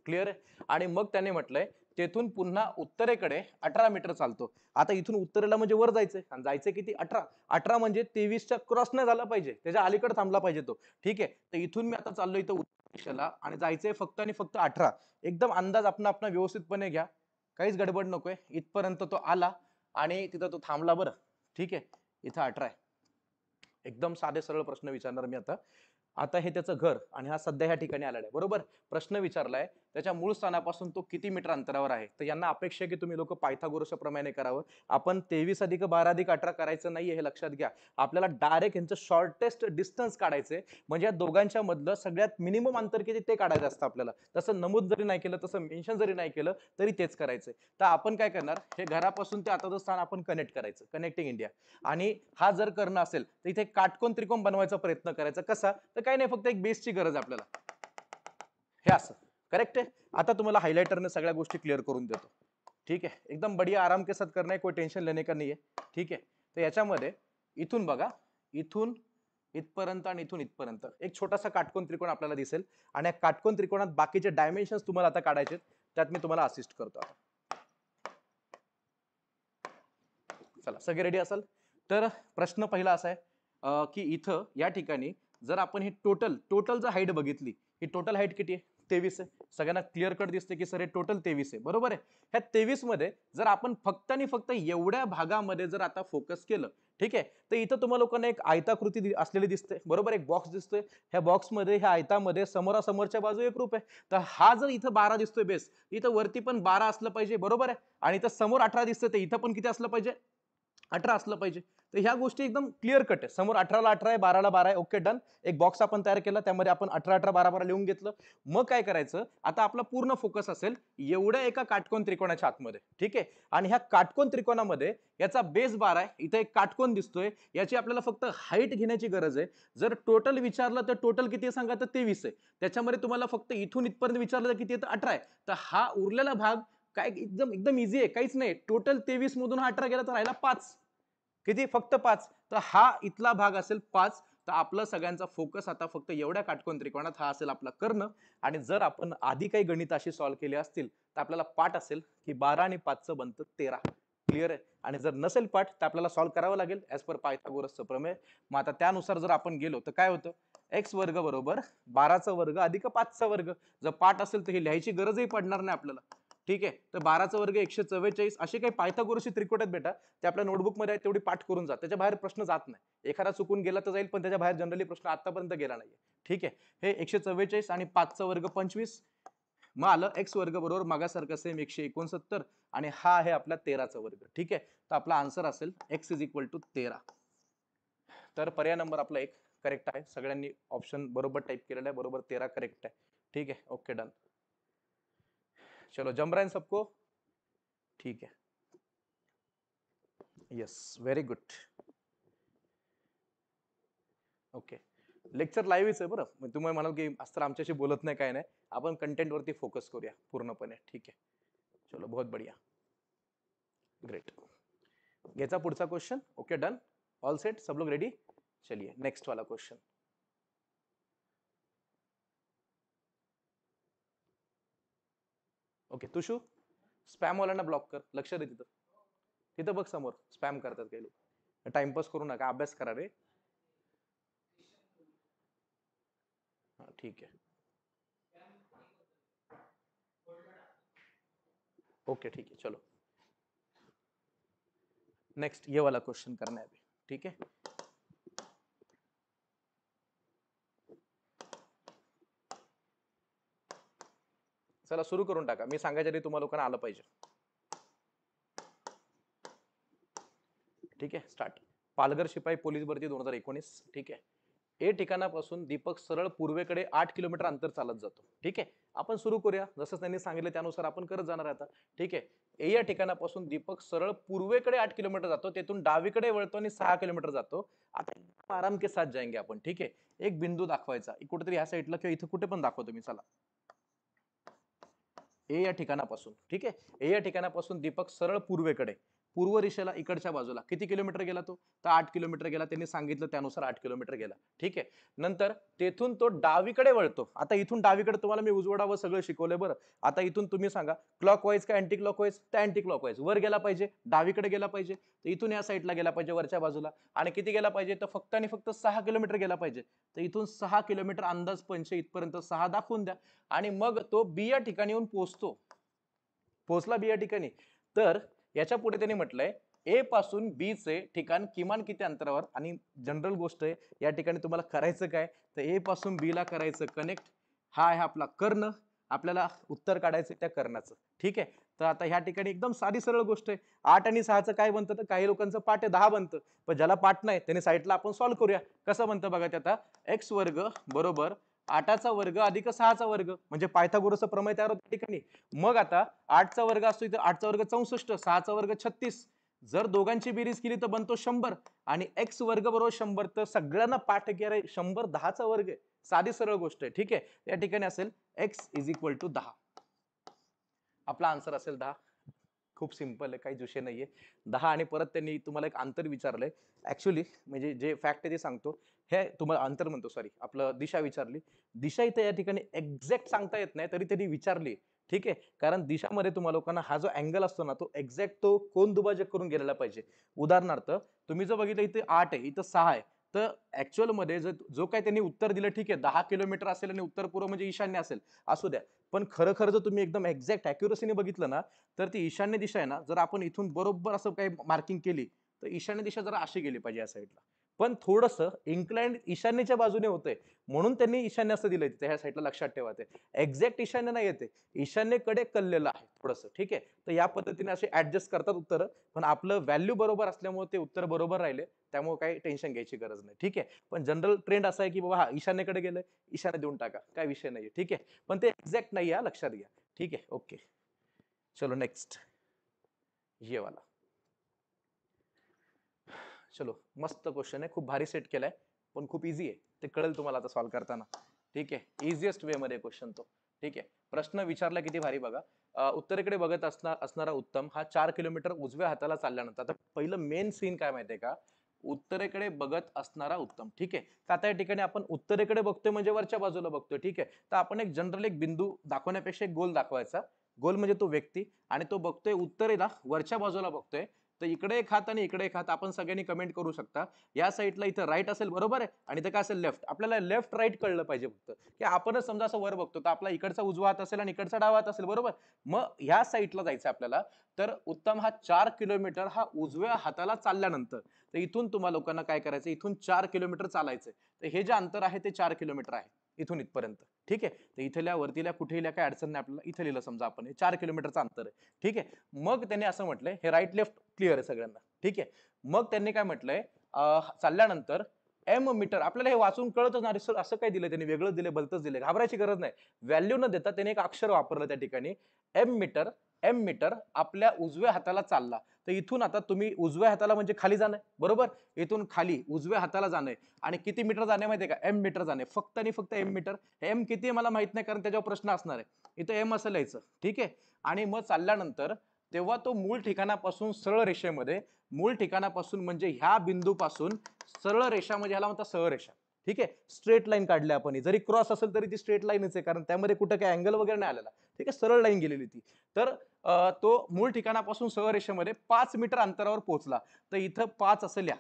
क्लिअर आहे आणि मग त्याने म्हटलंय तेथून पुन्हा उत्तरेकडे अठरा मीटर चालतो आता इथून उत्तरेला म्हणजे वर जायचंय आणि जायचं किती अठरा अठरा म्हणजे तेवीसच्या क्रॉस नाही झाला पाहिजे त्याच्या अलीकडे थांबला पाहिजे तो ठीक आहे तर इथून मी आता चाललो इथं उत्तरेला आणि जायचंय फक्त आणि फक्त अठरा एकदम अंदाज आपण आपण व्यवस्थितपणे घ्या काहीच गडबड नकोय इथपर्यंत तो आला आणि तिथं तो थांबला बरं ठीक आहे इथं अठरा आहे एकदम साधे सरळ प्रश्न विचारणार मी आता आता हे त्याचं घर आणि हा सध्या ह्या ठिकाणी आलेला आहे बरोबर प्रश्न विचारलाय त्याच्या मूळ स्थानापासून तो किती मीटर अंतरावर आहे तर यांना अपेक्षा आहे की तुम्ही लोक पायथागोरसच्या प्रमाणे करावं आपण तेवीस अधिक बारा अधिक अठरा करायचं नाहीये हे लक्षात घ्या आपल्याला डायरेक्ट यांचं शॉर्टेस्ट डिस्टन्स काढायचंय म्हणजे या दोघांच्या मधलं सगळ्यात मिनिमम अंतर किती ते काढायचं असतं आपल्याला तसं नमूद जरी नाही केलं तसं मेन्शन जरी नाही केलं तरी तेच करायचंय तर आपण काय करणार हे घरापासून ते आताचं स्थान आपण कनेक्ट करायचं कनेक्टिंग इंडिया आणि हा जर करणं असेल तर इथे काटकोन त्रिकोण बनवायचा प्रयत्न करायचा कसा तर काही नाही फक्त एक बेसची गरज आपल्याला हे असं करेक्ट आहे आता तुम्हाला हायलायटरने सगळ्या गोष्टी क्लिअर करून देतो ठीक आहे एकदम बढिया आराम के साथ कोई टेन्शन लेणे का नाही ठीक आहे तर याच्यामध्ये इथून बघा इथून इथपर्यंत आणि इथून इथपर्यंत एक छोटासा काटकोन त्रिकोण आपल्याला दिसेल आणि या काटकोन त्रिकोणात बाकीचे डायमेन्शन्स तुम्हाला आता काढायचे त्यात मी तुम्हाला असिस्ट करतो चला सगळे रेडी असाल तर प्रश्न पहिला असा आहे की इथं या ठिकाणी जर आपण हे टोटल टोटल जर हाईट बघितली ही टोटल हाईट किती आहे तेवीस आहे सगळ्यांना क्लिअर कट दिसते की सर हे टोटल तेवीस आहे बरोबर आहे ह्या तेवीस मध्ये जर आपण फक्त आणि फक्त एवढ्या भागामध्ये जर आता फोकस केलं ठीक आहे तर इथं तुम्हाला लोकांना एक आयताकृती असलेली दिसते बरोबर एक बॉक्स दिसतोय ह्या बॉक्समध्ये ह्या आयतामध्ये समोरासमोरच्या बाजू एक रूप आहे तर हा जर इथं बारा दिसतोय बेस इथं वरती पण बारा असलं पाहिजे बरोबर आहे आणि इथं समोर अठरा दिसतंय तर इथं पण किती असलं पाहिजे अठरा असलं पाहिजे तर ह्या गोष्टी एकदम क्लिअर कट आहे समोर अठराला अठरा आहे बाराला बारा आहे ओके डन एक बॉक्स आपण तयार केला त्यामध्ये आपण अठरा अठरा बारा बारा लिहून घेतलं मग काय करायचं आता आपला पूर्ण फोकस असेल एवढ्या एका काटकोन त्रिकोणाच्या आतमध्ये ठीक आहे आणि ह्या काटकोन त्रिकोणामध्ये याचा बेस बार आहे इथे एक काटकोन दिसतोय याची आपल्याला फक्त हाईट घेण्याची गरज आहे जर टोटल विचारलं तर टोटल किती सांगा तर तेवीस आहे त्याच्यामध्ये तुम्हाला फक्त इथून इथपर्यंत विचारलं तर किती तर अठरा आहे तर हा उरलेला भाग काय एकदम एकदम इझी आहे काहीच नाही टोटल तेवीस मधून हा अठरा गेला तर राहिला पाच किती फक्त पाच तर हा इथला भाग असेल पाच तर आपला सगळ्यांचा फोकस आता फक्त एवढ्या काटकोन त्रिकोणात हा असेल आपला कर्ण आणि जर आपण आधी काही गणित अशी सॉल्व्ह केली असतील तर आपल्याला पाठ असेल की बारा आणि पाचचं बनतं तेरा क्लिअर आहे आणि जर नसेल पाठ तर आपल्याला सॉल्व्ह करावं लागेल ॲज पर पायथागोरसचं प्रमेय मग आता त्यानुसार जर आपण गेलो तर काय होतं एक्स वर्ग बरोबर बाराचा वर्ग अधिक पाचचा वर्ग जर पाठ असेल तर ही लिहायची गरजही पडणार नाही आपल्याला ठीक आहे तर बाराचा वर्ग एकशे चव्वेचाळीस असे काही पायथागोरशी त्रिकोट आहेत बेटा ते आपल्या नोटबुकमध्ये आहेत तेवढी पाठ करून जा त्याच्या बाहेर प्रश्न जात नाही एखादा चुकून गेला तर जाईल पण त्याच्या बाहेर जनरली प्रश्न आतापर्यंत गेला नाही ठीक आहे हे एकशे चव्वेचाळीस आणि पाचचा वर्ग पंचवीस मग आलं एक्स वर्ग बरोबर मागासारखं सेम एकशे एकोणसत्तर आणि हा आहे आपला तेराचा वर्ग ठीक आहे तर आपला आन्सर असेल एक्स इज इक्वल टू तेरा तर पर्याय नंबर आपला एक करेक्ट आहे सगळ्यांनी ऑप्शन बरोबर टाईप केलेला आहे बरोबर तेरा करेक्ट आहे ठीक आहे ओके डन चलो जम रहे हैं सबको ठीक है yes very good okay lecture live है बर तुम्हें म्हणाल की अस्तर आमच्याशी बोलत नाही काय नाही आपण कंटेंटवरती फोकस करू पूर्णपने ठीक है चलो बहुत बढिया ग्रेट घेचा पुढ़ question okay done all set सब लोग रेडी चलिए नेक्स्ट वाला क्वेश्चन ओके स्पैम वाला ब्लॉक कर लक्ष दे तथा तिथं बग समोर स्पैम करता काही लोक टाइमपास करू ना अभ्यास करा रे हाँ ठीक है ओके ठीक है चलो नेक्स्ट ये वाला क्वेश्चन करना है अभी ठीक है चला सुरू करून टाका मी सांगायच्या तरी तुम्हाला लोकांना आलं पाहिजे ठीक आहे स्टार्ट पालघर शिपाई पोलीस भरती दोन हजार एकोणीस ठीक आहे ए ठिकाणापासून दीपक सरळ पूर्वेकडे आठ किलोमीटर अंतर चालत जातो ठीक आहे आपण सुरू करूया जसं त्यांनी सांगितलं त्यानुसार आपण करत जाणार आता ठीक आहे ए या ठिकाणापासून दीपक सरळ पूर्वेकडे आठ किलोमीटर जातो तेथून डावीकडे वळतो आणि सहा किलोमीटर जातो आता आराम के साथ जायगे आपण ठीक आहे एक बिंदू दाखवायचा कुठेतरी ह्या साईडला किंवा इथं कुठे पण दाखवतो मी चला ए या ठिकाणापासून ठीक आहे ए या ठिकाणापासून दीपक सरळ पूर्वेकडे पूर्व दिशेला इकडच्या बाजूला किती किलोमीटर गेला तो तर आठ किलोमीटर गेला त्यांनी सांगितलं त्यानुसार आठ किलोमीटर गेला ठीक आहे नंतर तेथून तो डावीकडे वळतो आता इथून डावीकडे तुम्हाला मी व सगळं शिकवलंय बरं आता इथून तुम्ही सांगा क्लॉक वाईज का अँटी क्लॉक वाईज तर अँटी क्लॉक वाईज वर गेला पाहिजे डावीकडे गेला पाहिजे तर इथून या साईडला गेला पाहिजे वरच्या बाजूला आणि किती गेला पाहिजे तर फक्त आणि फक्त सहा किलोमीटर गेला पाहिजे तर इथून सहा किलोमीटर अंदाज पंचे इथपर्यंत सहा दाखवून द्या आणि मग तो बी या ठिकाणी येऊन पोचतो पोचला बी या ठिकाणी तर याच्या पुढे त्यांनी म्हटलंय ए पासून बी चे ठिकाण किमान किती अंतरावर आणि जनरल गोष्ट आहे या ठिकाणी तुम्हाला करायचं काय तर ए पासून बी ला करायचं कनेक्ट हा आहे आपला कर्ण आपल्याला उत्तर काढायचं त्या कर्णाचं ठीक आहे तर आता ह्या ठिकाणी एकदम साधी सरळ गोष्ट आहे आठ आणि सहाचं काय बनतं तर काही लोकांचं पाठ आहे दहा बनतं पण ज्याला पाठ नाही त्याने साईडला आपण सॉल्व्ह करूया कसं बनतं बघा ते आता एक्स वर्ग बरोबर आठाचा वर्ग अधिक सहाचा वर्ग म्हणजे पायथागोरस प्रमेय तयार होतं ठिकाणी मग आता आठचा वर्ग असतो इथं आठचा वर्ग चौसष्ट सहाचा वर्ग छत्तीस जर दोघांची बेरीज केली तर बनतो शंभर आणि एक्स वर्ग बरोबर शंभर तर सगळ्यांना पाठ शंभर दहाचा वर्ग आहे साधी सरळ गोष्ट आहे ठीक आहे या ठिकाणी असेल एक्स इज इक्वल टू दहा आपला आन्सर असेल दहा खूप सिंपल आहे काही जुशे नाही आहे दहा आणि परत त्यांनी तुम्हाला एक अंतर विचारलं आहे ॲक्च्युली म्हणजे जे फॅक्ट आहे ते सांगतो हे तुम्हाला अंतर म्हणतो सॉरी आपलं दिशा विचारली दिशा इथं या ठिकाणी एक्झॅक्ट सांगता येत नाही तरी त्यांनी विचारली ठीक आहे कारण दिशामध्ये तुम्हाला लोकांना हा जो अँगल असतो ना तो एक्झॅक्ट तो कोण दुभाजक करून गेलेला पाहिजे उदाहरणार्थ तुम्ही जर बघितलं इथे आठ आहे इथं सहा आहे तर ऍक्च्युअलमध्ये जर जो काय त्यांनी उत्तर दिलं ठीक आहे दहा किलोमीटर असेल आणि उत्तर पूर्व म्हणजे ईशान्य असेल असू द्या पण खरं खरं जर तुम्ही एकदम एक्झॅक्ट अॅक्युरसीने बघितलं ना तर ती ईशान्य दिशा आहे ना जर आपण इथून बरोबर असं काही मार्किंग केली तर ईशान्य दिशा जरा अशी गेली पाहिजे या साईडला पण थोडंसं इन्क्लाइंड ईशान्येच्या बाजूने होतंय म्हणून त्यांनी ईशान्य असं दिलं तिथे ह्या साईडला लक्षात ठेवा एक्झॅक्ट ईशान्य नाही येते ईशान्येकडे कललेलं आहे थोडंसं ठीक आहे तर या पद्धतीने असे ऍडजस्ट करतात उत्तर पण आपलं व्हॅल्यू बरोबर असल्यामुळे ते उत्तर बरोबर राहिले त्यामुळे काही टेन्शन घ्यायची गरज नाही ठीक आहे पण जनरल ट्रेंड असा आहे की बाबा हा ईशान्येकडे गेलं ईशान्य देऊन टाका काय विषय नाही ठीक आहे पण ते एक्झॅक्ट नाही या लक्षात घ्या ठीक आहे ओके चलो नेक्स्ट ये वाला चलो मस्त क्वेश्चन आहे खूप भारी सेट केलाय पण खूप इझी आहे ते कळेल तुम्हाला आता सॉल्व्ह करताना ठीक आहे इझिएस्ट वे मध्ये क्वेश्चन तो ठीक आहे प्रश्न विचारला किती भारी बघा उत्तरेकडे बघत असणार असणारा उत्तम हा चार किलोमीटर उजव्या हाताला चालल्यानंतर आता पहिलं मेन सीन काय माहितीये का उत्तरेकडे बघत असणारा उत्तम ठीक आहे तर आता या ठिकाणी आपण उत्तरेकडे बघतोय म्हणजे वरच्या बाजूला बघतोय ठीक आहे तर आपण एक जनरल एक बिंदू दाखवण्यापेक्षा एक गोल दाखवायचा गोल म्हणजे तो व्यक्ती आणि तो बघतोय उत्तरेला वरच्या बाजूला बघतोय तर इकडे एक हात आणि इकडे एक हात आपण सगळ्यांनी कमेंट करू शकता या साईडला इथं राईट असेल बरोबर आहे आणि इथं काय असेल लेफ्ट आपल्याला लेफ्ट राईट कळलं पाहिजे फक्त की आपणच समजा असं वर बघतो तर आपला इकडचा उजवा हात असेल आणि इकडचा डावा हात असेल बरोबर मग ह्या साईडला जायचं आपल्याला तर उत्तम हा चार किलोमीटर हा उजव्या हाताला चालल्यानंतर तर इथून तुम्हाला लोकांना काय करायचं इथून चार किलोमीटर चालायचं तर हे जे अंतर आहे ते चार किलोमीटर आहे इथून इथपर्यंत ठीक आहे तर इथल्या वरतीला कुठेल्या काय अडचण नाही आपल्याला इथं लिहिलं समजा आपण हे चार किलोमीटरचं अंतर आहे ठीक आहे मग त्यांनी असं म्हटलंय हे राईट लेफ्ट क्लिअर आहे सगळ्यांना ठीक आहे मग त्यांनी काय म्हटलंय चालल्यानंतर एम मीटर आपल्याला हे वाचून कळतच नाही सर असं काय दिलं त्यांनी वेगळंच दिले बलतच दिले घाबरायची गरज नाही व्हॅल्यू न देता त्यांनी एक अक्षर वापरलं त्या ठिकाणी एम मीटर एम मीटर आपल्या उजव्या हाताला चालला तर इथून आता तुम्ही उजव्या हाताला म्हणजे खाली जाणं बरोबर इथून खाली उजव्या हाताला जाणं आणि किती मीटर जाणे माहिती आहे का एम मीटर जाणे फक्त आणि फक्त एम मीटर एम किती मला माहित नाही कारण त्याच्यावर प्रश्न असणार आहे इथं एम असं लिहायचं ठीक आहे आणि मग चालल्यानंतर तेव्हा तो मूळ ठिकाणापासून सरळ रेषेमध्ये मूळ ठिकाणापासून म्हणजे ह्या बिंदूपासून सरळ रेषा म्हणजे ह्याला म्हणतात सरळ रेषा ठीक आहे स्ट्रेट लाईन काढल्या आपण जरी क्रॉस असेल तरी ती स्ट्रेट लाईनच आहे कारण त्यामध्ये कुठं काही अँगल वगैरे नाही आलेला ठीक आहे सरळ लाईन गेलेली ती तर तो मूळ ठिकाणापासून सहरेषेमध्ये पाच मीटर अंतरावर पोहोचला तर इथं पाच असे लिहा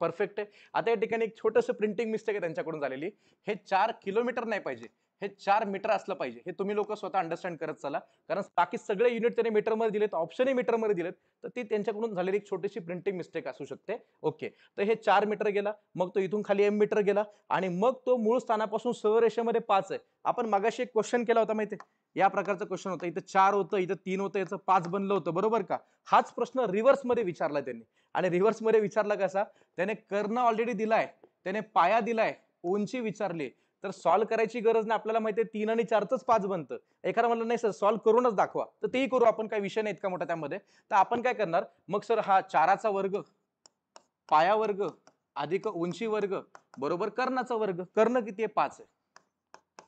परफेक्ट आहे आता या ठिकाणी एक छोटंसं प्रिंटिंग मिस्टेक आहे त्यांच्याकडून झालेली हे चार किलोमीटर नाही पाहिजे हे चार मीटर असलं पाहिजे हे तुम्ही लोक स्वतः अंडरस्टँड करत चला कारण बाकी सगळे युनिट त्यांनी मीटरमध्ये दिलेत ऑप्शनही मीटरमध्ये दिलेत तर ती त्यांच्याकडून झालेली एक छोटीशी प्रिंटिंग मिस्टेक असू शकते ओके तर हे चार मीटर गेला मग तो इथून खाली एम मीटर गेला आणि मग तो मूळ स्थानापासून रेषेमध्ये पाच आहे आपण मागाशी एक क्वेश्चन केला होता माहिती या प्रकारचा क्वेश्चन होतं इथं चार होतं इथं तीन होतं याचं पाच बनलं होतं बरोबर का हाच प्रश्न रिव्हर्समध्ये विचारला त्यांनी आणि रिव्हर्समध्ये विचारला कसा त्याने कर्ण ऑलरेडी दिलाय त्याने पाया दिलाय उंची विचारली तर सॉल्व करायची गरज नाही आपल्याला माहिती आहे तीन आणि चारच पाच बनतं एखादा म्हणलं नाही सर सॉल्व्ह करूनच दाखवा तर तेही करू आपण काय विषय नाही इतका मोठा त्यामध्ये तर आपण काय करणार मग सर हा चाराचा वर्ग पाया वर्ग अधिक उंची वर्ग बरोबर कर्णाचा वर्ग कर्ण किती आहे पाच आहे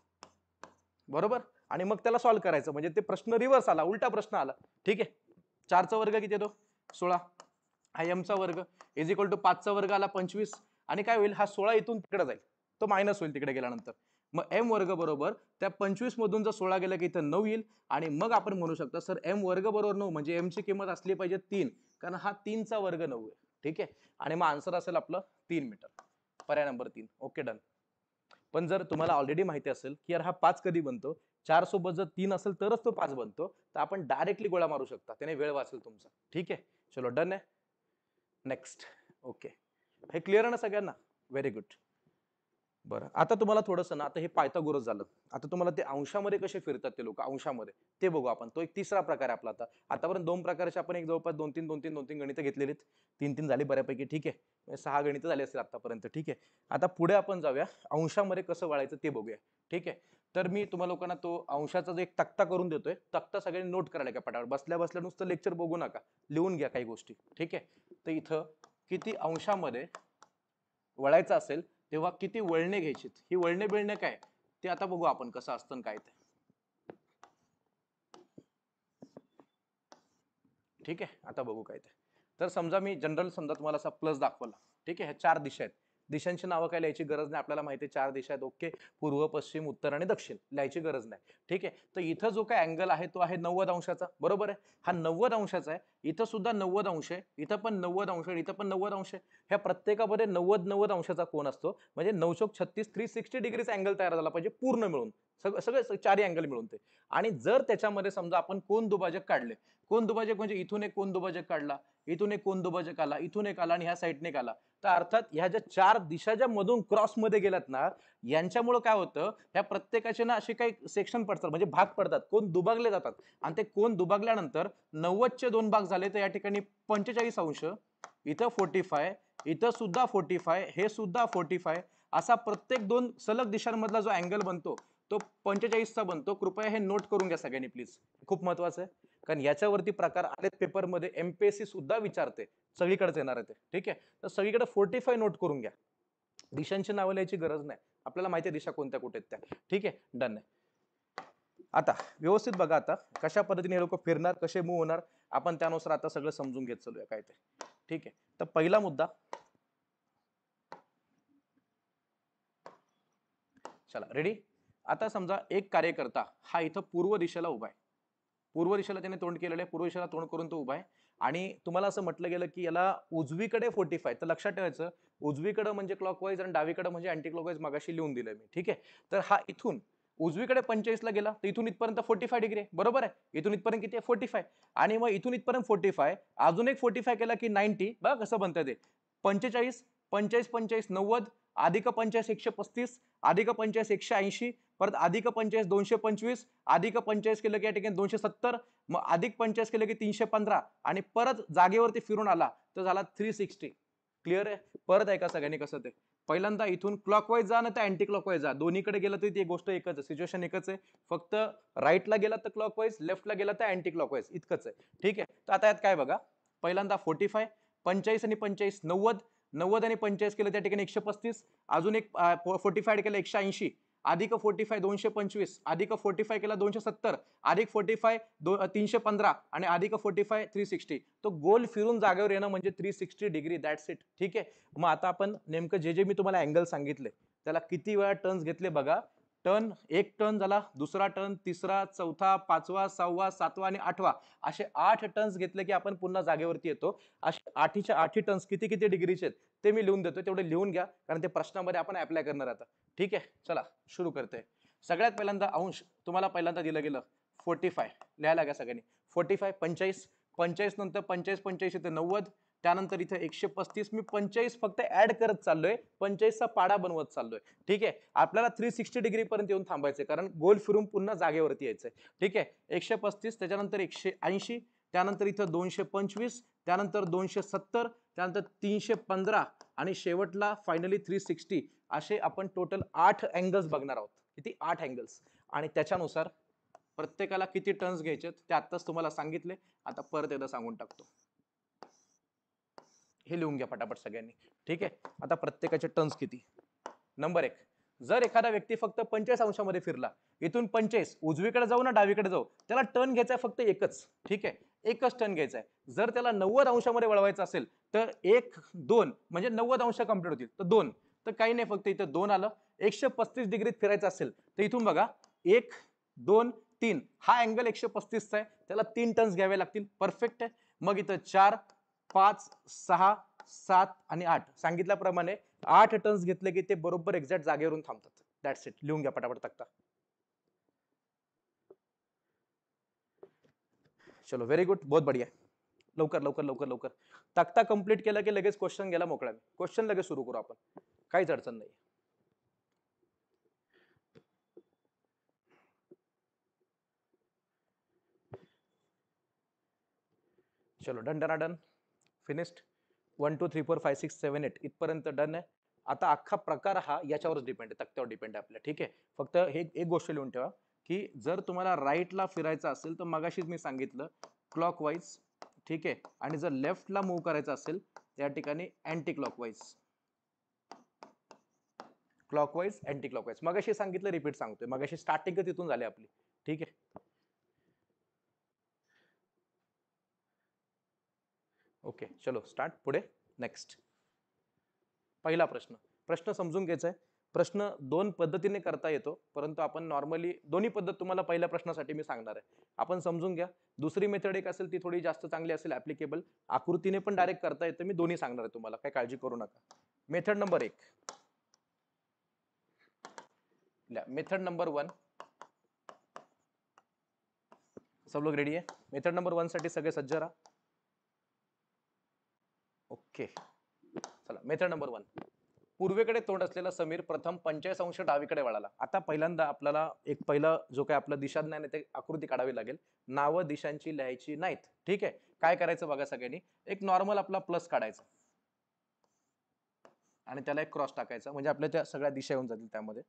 बरोबर आणि मग त्याला सॉल्व करायचं म्हणजे ते प्रश्न रिव्हर्स आला उलटा प्रश्न आला ठीक आहे चारचा वर्ग किती येतो सोळा हा एमचा वर्ग इज इक्वल टू पाचचा वर्ग आला पंचवीस आणि काय होईल हा सोळा इथून तिकडे जाईल तो मायनस होईल तिकडे गेल्यानंतर मग एम वर्ग बरोबर त्या मधून जर सोळा गेला की इथं नऊ येईल आणि मग आपण म्हणू शकतो सर एम वर्ग बरोबर नऊ म्हणजे ची किंमत असली पाहिजे तीन कारण हा तीनचा वर्ग नऊ आहे ठीक आहे आणि मग आन्सर असेल आपलं तीन मीटर पर्याय नंबर तीन ओके डन पण जर तुम्हाला ऑलरेडी माहिती असेल की यार हा पाच कधी बनतो चार सोबत जर तीन असेल तरच तो पाच बनतो तर आपण डायरेक्टली गोळा मारू शकता त्याने वेळ वाचेल तुमचा ठीक आहे चलो डन आहे नेक्स्ट ओके हे क्लिअर आहे ना सगळ्यांना व्हेरी गुड बरं आता तुम्हाला थोडंसं ना आता हे पायथागोरस झालं आता तुम्हाला ते अंशामध्ये कसे फिरतात ते लोक अंशामध्ये ते बघू आपण तो एक तिसरा प्रकार आहे आपला आता आतापर्यंत दोन प्रकारचे आपण एक जवळपास दोन तीन दोन तीन दोन तीन गणित घेतलेली तीन तीन झाली बऱ्यापैकी ठीक आहे म्हणजे सहा गणित झाली असतील आतापर्यंत ठीक आहे आता पुढे आपण जाऊया अंशामध्ये कसं वळायचं ते बघूया ठीक आहे तर मी तुम्हाला लोकांना तो अंशाचा जो एक तक्ता करून देतोय तक्ता सगळ्यांनी नोट करायला का पटावर बसल्या बसल्या नुसतं लेक्चर बघू नका लिहून घ्या काही गोष्टी ठीक आहे तर इथं किती अंशामध्ये वळायचं असेल तेव्हा किती वळणे घ्यायची ही वळणे बिळणे काय ते आता बघू आपण कसं असतं काय ते ठीक आहे आता बघू काय ते तर समजा मी जनरल समजा तुम्हाला असा प्लस दाखवला ठीक आहे ह्या चार दिशा आहेत दिशांची नावं काय लिहायची गरज नाही आपल्याला माहिती आहे चार दिशा आहेत ओके पूर्व पश्चिम उत्तर आणि दक्षिण लिहायची गरज नाही ठीक आहे तर इथं जो काय अँगल आहे तो आहे नव्वद अंशाचा बरोबर आहे हा नव्वद अंशाचा आहे इथं सुद्धा नव्वद अंश आहे इथं पण नव्वद अंश आहे इथं पण नव्वद अंश आहे ह्या प्रत्येकामध्ये नव्वद नव्वद अंशाचा कोण असतो म्हणजे नऊशे छत्तीस थ्री सिक्स्टी डिग्रीचा अँगल तयार झाला पाहिजे पूर्ण मिळून सगळं सगळे चारही अँगल मिळून ते आणि जर त्याच्यामध्ये समजा आपण कोण दुभाजक काढले कोण दुभाजक म्हणजे इथून एक कोण दुभाजक काढला इथून एक कोण दुभाजक आला इथून एक आला आणि ह्या साईडने आला तर अर्थात ह्या ज्या चार दिशा ज्या मधून क्रॉसमध्ये गेल्यात ना यांच्यामुळे काय होतं ह्या प्रत्येकाचे ना असे काही सेक्शन पडतात म्हणजे भाग पडतात कोण दुभागले जातात आणि ते कोण दुभागल्यानंतर नव्वदचे दोन भाग झाले तर या ठिकाणी पंचेचाळीस अंश इथं फोर्टी फाय इथं सुद्धा फोर्टी फाय हे सुद्धा फोर्टी फाय असा प्रत्येक दोन सलग दिशांमधला जो अँगल बनतो तो पंचेचाळीसचा बनतो कृपया हे नोट करून घ्या सगळ्यांनी प्लीज खूप महत्वाचं आहे कारण याच्यावरती प्रकार आलेत पेपरमध्ये मध्ये पी सुद्धा विचारते सगळीकडेच येणार आहे ते ठीक आहे तर सगळीकडे फोर्टी नोट करून घ्या दिशांची नावं लिहायची गरज नाही आपल्याला माहिती आहे दिशा कोणत्या कुठे आहेत त्या ठीक आहे डन आहे आता व्यवस्थित बघा आता कशा पद्धतीने हे लोक फिरणार कसे मूव होणार आपण त्यानुसार आता सगळं समजून घेत चालूया काय ते ठीक आहे तर पहिला मुद्दा चला रेडी आता समजा एक कार्यकर्ता हा इथं पूर्व दिशेला उभा आहे पूर्व दिशेला त्याने तोंड केलेलं आहे पूर्व दिशेला तोंड करून तो उभा आहे आणि तुम्हाला असं म्हटलं गेलं की याला उजवीकडे फोर्टी फाय तर लक्षात ठेवायचं उजवीकडे म्हणजे क्लॉकवाईज आणि डावीकडे म्हणजे अँटी क्लॉकवाईज मागाशी लिहून दिलं मी ठीक आहे तर हा इथून उजवीकडे पंचेचाळीसला गेला तर इथून इथपर्यंत फोर्टी फाय डिग्री बरोबर आहे इथून इथपर्यंत किती आहे फोर्टी फाय आणि मग इथून इथपर्यंत फोर्टी फाय अजून एक फोर्टी फाय केला की नाईन्टी बघा कसं बनतं ते पंचेचाळीस पंचेचाळीस पंचेचाळीस नव्वद अधिक पंचेचाळीस एकशे पस्तीस अधिक पंचेचाळीस एकशे ऐंशी परत अधिक पंचेचाळीस दोनशे पंचवीस अधिक पंचेचाळीस केलं की या ठिकाणी दोनशे सत्तर मग अधिक पंचेचाळीस केलं की तीनशे पंधरा आणि परत जागेवरती फिरून आला तर झाला थ्री सिक्स्टी क्लिअर आहे परत ऐका सगळ्यांनी कसं ते पहिल्यांदा इथून क्लॉकवाईज जा ना तर अँटी क्लॉकवाईज जा दोन्हीकडे गेलं तरी ती गोष्ट एकच आहे सिच्युएशन एकच आहे फक्त राईटला गेला तर क्लॉकवाईज लेफ्टला गेला तर अँटी क्लॉकवाईज इतकंच आहे ठीक आहे तर आता यात काय बघा पहिल्यांदा फोर्टी फाय पंचाळीस आणि पंचाळीस नव्वद नव्वद आणि पंचाळीस केलं त्या ठिकाणी एकशे पस्तीस अजून एक फोर्टी फाय केलं एकशे ऐंशी अधिक फोर्टी फाय दोनशे पंचवीस अधिक फोर्टी फाय केला दोनशे सत्तर अधिक फोर्टी फाय दो तीनशे पंधरा आणि अधिक फोर्टी फाय थ्री सिक्स्टी तो गोल फिरून जागेवर येणं म्हणजे three sixty degree that's it ठीक आहे मग आता आपण नेमकं जे जे मी तुम्हाला अँगल सांगितले त्याला किती वेळा टर्न्स घेतले बघा टन एक टन झाला दुसरा टन तिसरा चौथा पाचवा सहावा सातवा आणि आठवा असे आठ टन्स घेतले की आपण पुन्हा जागेवरती येतो असे आठीच्या आठी टन्स किती किती डिग्रीचे आहेत ते मी लिहून देतो तेवढे लिहून घ्या कारण ते प्रश्नामध्ये आपण अप्लाय करणार आता ठीक आहे चला सुरू करते सगळ्यात पहिल्यांदा अंश तुम्हाला पहिल्यांदा दिलं गेलं फोर्टी फाय लिहायला घ्या सगळ्यांनी फोर्टी फाय पंचाळीस पंचाळीस नंतर पंचाळीस पंचाळीस येते नव्वद त्यानंतर इथं एकशे पस्तीस मी पंचेचाळीस फक्त ऍड करत चाललोय पंचेचाळीसचा पाडा बनवत चाललोय ठीक आहे आपल्याला थ्री सिक्स्टी डिग्री पर्यंत येऊन थांबायचंय कारण गोल फिरून पुन्हा जागेवरती यायचंय ठीक आहे एकशे पस्तीस त्याच्यानंतर एकशे ऐंशी त्यानंतर इथं दोनशे पंचवीस त्यानंतर दोनशे सत्तर त्यानंतर तीनशे पंधरा आणि शेवटला फायनली थ्री सिक्स्टी असे आपण टोटल आठ अँगल्स बघणार आहोत किती आठ अँगल्स आणि त्याच्यानुसार प्रत्येकाला किती टर्न्स घ्यायचे ते आत्ताच तुम्हाला सांगितले आता परत एकदा सांगून टाकतो हे लिहून घ्या पटापट सगळ्यांनी ठीक आहे आता प्रत्येकाचे टर्न्स किती नंबर एक जर एखादा व्यक्ती फक्त पंचेचाळीस अंशामध्ये फिरला इथून पंचेस उजवीकडे जाऊ ना डावीकडे जाऊ त्याला टर्न घ्यायचा फक्त एकच ठीक आहे एकच टर्न घ्यायचा आहे जर त्याला नव्वद अंशामध्ये वळवायचं असेल तर एक दोन म्हणजे नव्वद अंश कम्प्लीट होतील तर दोन तर काही नाही फक्त इथं दोन आलं एकशे पस्तीस डिग्रीत फिरायचं असेल तर इथून बघा एक दोन तीन हा अँगल एकशे पस्तीसचा आहे त्याला तीन टर्न्स घ्यावे लागतील परफेक्ट आहे मग इथं चार पाच सहा सात आणि आठ सांगितल्याप्रमाणे आठ टर्न्स घेतले की ते बरोबर एक्झॅक्ट जागेवरून थांबतात दॅट्स इट लिहून घ्या पटापट तक्ता चलो व्हेरी गुड बहुत बढिया लवकर लवकर लवकर लवकर तक्ता कंप्लीट केला की लगेच क्वेश्चन गेला मोकळा क्वेश्चन लगेच सुरू करू आपण काहीच अडचण नाही चलो done done finished one two three four five six seven eight इथपर्यंत डन आहे आता अख्खा प्रकार हा याच्यावरच डिपेंड आहे तक्त्यावर डिपेंड आहे आपल्या ठीक आहे फक्त हे एक गोष्ट लिहून ठेवा की जर तुम्हाला राईटला फिरायचं असेल तर मगाशीच मी सांगितलं क्लॉक ठीक आहे आणि जर लेफ्टला मूव्ह करायचं असेल त्या ठिकाणी anti clockwise clockwise anti clockwise मगाशी सांगितलं रिपीट सांगतोय मगाशी स्टार्टिंग तिथून झाली आपली ठीक आहे ओके चलो स्टार्ट पुढे नेक्स्ट पहिला प्रश्न प्रश्न समजून घ्यायचा आहे प्रश्न दोन पद्धतीने करता येतो परंतु आपण नॉर्मली दोन्ही पद्धत तुम्हाला पहिल्या प्रश्नासाठी मी सांगणार आहे आपण समजून घ्या दुसरी मेथड एक असेल ती थोडी जास्त चांगली असेल ॲप्लिकेबल आकृतीने पण डायरेक्ट करता येतं मी दोन्ही सांगणार आहे तुम्हाला काही काळजी करू नका मेथड नंबर एक मेथड नंबर वन सब लोग रेडी आहे मेथड नंबर वन साठी सगळे सज्ज राहा ओके चला मेथड नंबर वन पूर्वेकडे तोंड असलेला समीर प्रथम पंचायत अंश डावीकडे वळाला आता पहिल्यांदा आपल्याला एक पहिलं जो काय आपलं दिशाज्ञान आहे ते आकृती काढावी लागेल नावं दिशांची लिहायची नाहीत ठीक आहे काय करायचं बघा सगळ्यांनी एक नॉर्मल आपला प्लस काढायचा आणि त्याला एक क्रॉस टाकायचा म्हणजे आपल्या त्या सगळ्या दिशा येऊन जातील त्यामध्ये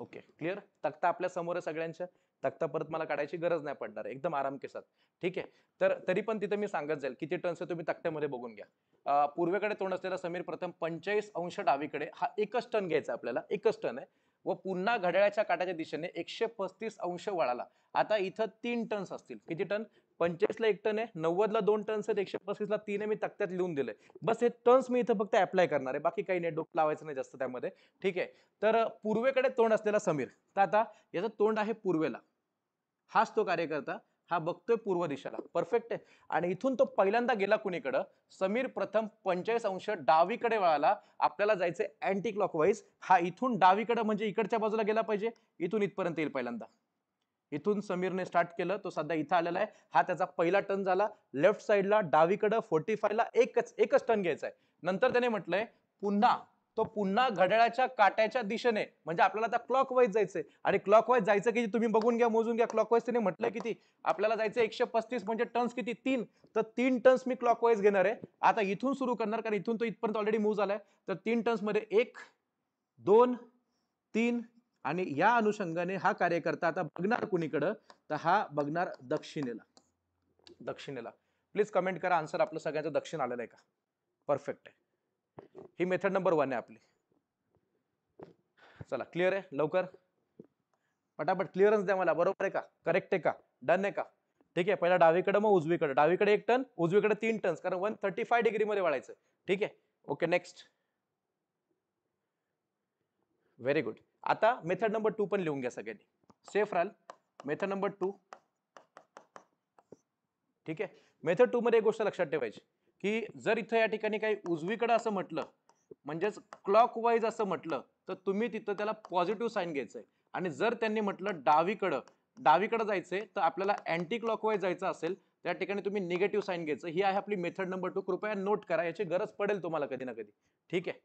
ओके क्लिअर तक्ता आपल्या समोर सगळ्यांच्या तख्ता परत मला काढायची गरज नाही पडणार एकदम आराम केसात ठीक आहे तर तरी पण तिथे मी सांगत जाईल किती टर्न्स तुम्ही तख्त्यामध्ये बघून घ्या पूर्वेकडे तोंड असलेला समीर प्रथम पंचेचाळीस अंश डावीकडे हा एकच टर्न घ्यायचा आपल्याला एकच टर्न आहे व पुन्हा घड्याळाच्या काटाच्या दिशेने एकशे पस्तीस अंश वळाला आता इथं तीन टर्न्स असतील किती टर्न ला एक टन आहे नव्वदला दोन टन्स आहेत एकशे ला तीन मी तक्त्यात लिहून दिले बस हे टन्स मी इथं फक्त अप्लाय करणार आहे बाकी काही नाही डोक लावायचं नाही जास्त त्यामध्ये ठीक आहे तर पूर्वेकडे तोंड असलेला समीर तर आता याचं तोंड आहे पूर्वेला हाच तो कार्यकर्ता हा बघतोय पूर्व दिशेला परफेक्ट आहे आणि इथून तो पहिल्यांदा गेला कुणीकडं समीर प्रथम पंचाळीस अंश डावीकडे वळाला आपल्याला जायचं अँटी क्लॉकवाईज हा इथून डावीकडे म्हणजे इकडच्या बाजूला गेला पाहिजे इथून इथपर्यंत येईल पहिल्यांदा इथून समीरने स्टार्ट केलं तो सध्या इथं आलेला आहे हा त्याचा पहिला टर्न झाला लेफ्ट साईडला डावीकडं फोर्टी फायला एकच एकच टर्न घ्यायचा आहे नंतर त्याने म्हटलंय पुन्हा तो पुन्हा घड्याळाच्या काट्याच्या दिशेने म्हणजे आपल्याला आता क्लॉक वाईज जायचंय आणि क्लॉक वाईज जायचं की तुम्ही बघून घ्या मोजून घ्या क्लॉक वाईज त्याने म्हटलंय किती आपल्याला जायचं एकशे पस्तीस म्हणजे टर्न्स किती तीन तर तीन टर्न्स मी क्लॉक वाईज घेणार आहे आता इथून सुरू करणार कारण इथून तो इथपर्यंत ऑलरेडी मूव्ह झालाय तर तीन मध्ये एक दोन तीन आणि या अनुषंगाने हा कार्यकर्ता आता बघणार कुणीकडं तर हा बघणार दक्षिणेला दक्षिणेला प्लीज कमेंट करा आन्सर आपलं सगळ्यांचं दक्षिण आलेलं आहे का परफेक्ट आहे ही मेथड नंबर वन आहे आपली चला क्लिअर आहे लवकर पटापट क्लिअरन्स द्या मला बरोबर आहे का करेक्ट आहे का डन आहे का ठीक आहे पहिला डावीकडे मग उजवीकडे डावीकडे एक टन उजवीकडे तीन टन कारण वन थर्टी फाय डिग्रीमध्ये वाढायचं ठीक आहे ओके नेक्स्ट व्हेरी गुड आता मेथड नंबर टू पण लिहून घ्या सगळ्यांनी सेफ राहाल मेथड नंबर टू ठीक आहे मेथड टू मध्ये एक गोष्ट लक्षात ठेवायची की जर इथं या ठिकाणी काही उजवीकडं असं म्हटलं म्हणजेच क्लॉक वाईज असं म्हटलं तर तुम्ही तिथं त्याला पॉझिटिव्ह साईन घ्यायचंय आहे आणि जर त्यांनी म्हटलं डावीकडं डावीकडं जायचंय तर आपल्याला अँटी क्लॉक वाईज जायचं असेल त्या ठिकाणी तुम्ही निगेटिव्ह साईन घ्यायचं ही आहे आपली मेथड नंबर टू कृपया नोट करा याची गरज पडेल तुम्हाला कधी ना कधी ठीक आहे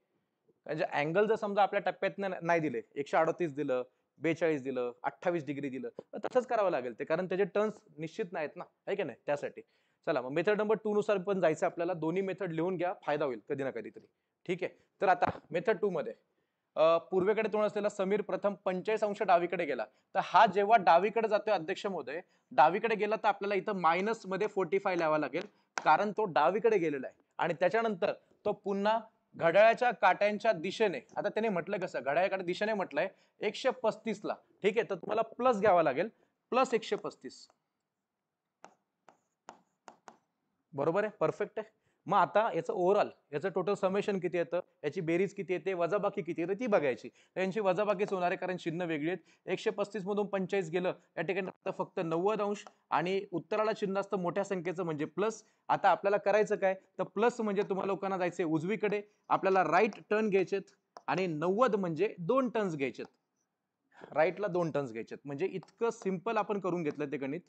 म्हणजे अँगल जर समजा आपल्या टप्प्यात नाही दिले एकशे अडतीस दिलं बेचाळीस दिलं अठ्ठावीस डिग्री दिलं तर तसंच करावं लागेल ते कारण त्याचे टर्न्स निश्चित नाहीत ना आहे की नाही त्यासाठी चला मग मेथड नंबर टू नुसार पण जायचं आपल्याला दोन्ही मेथड लिहून घ्या फायदा होईल कधी ना कधीतरी ठीक आहे तर आता मेथड टू मध्ये पूर्वेकडे तोंड असलेला समीर प्रथम पंचेचाळीस अंश डावीकडे गेला तर हा जेव्हा डावीकडे जातोय अध्यक्ष महोदय डावीकडे गेला तर आपल्याला इथं मायनस मध्ये फोर्टी फाय लावा लागेल कारण तो डावीकडे गेलेला आहे आणि त्याच्यानंतर तो पुन्हा घड्याळ्याच्या काट्यांच्या दिशेने आता त्याने म्हटलं कसं घड्याळ्या दिशेने म्हटलंय एकशे ला ठीक आहे तर तुम्हाला प्लस घ्यावा लागेल प्लस एकशे पस्तीस बरोबर आहे परफेक्ट आहे मग आता याचं ओव्हरऑल याचं टोटल समेशन किती येतं याची बेरीज किती येते वजाबाकी किती येते ती बघायची तर यांची वजाबाकीच होणार आहे कारण चिन्ह वेगळी आहेत एकशे मधून पंचेचाळीस गेलं या ठिकाणी फक्त नव्वद अंश आणि उत्तराला चिन्ह असतं मोठ्या संख्येचं म्हणजे प्लस आता आपल्याला करायचं काय तर प्लस म्हणजे तुम्हाला लोकांना जायचे उजवीकडे आपल्याला राईट टर्न घ्यायचेत आणि नव्वद म्हणजे दोन टर्न्स घ्यायचेत राईटला दोन टर्न्स घ्यायचेत म्हणजे इतकं सिम्पल आपण करून घेतलं ते गणित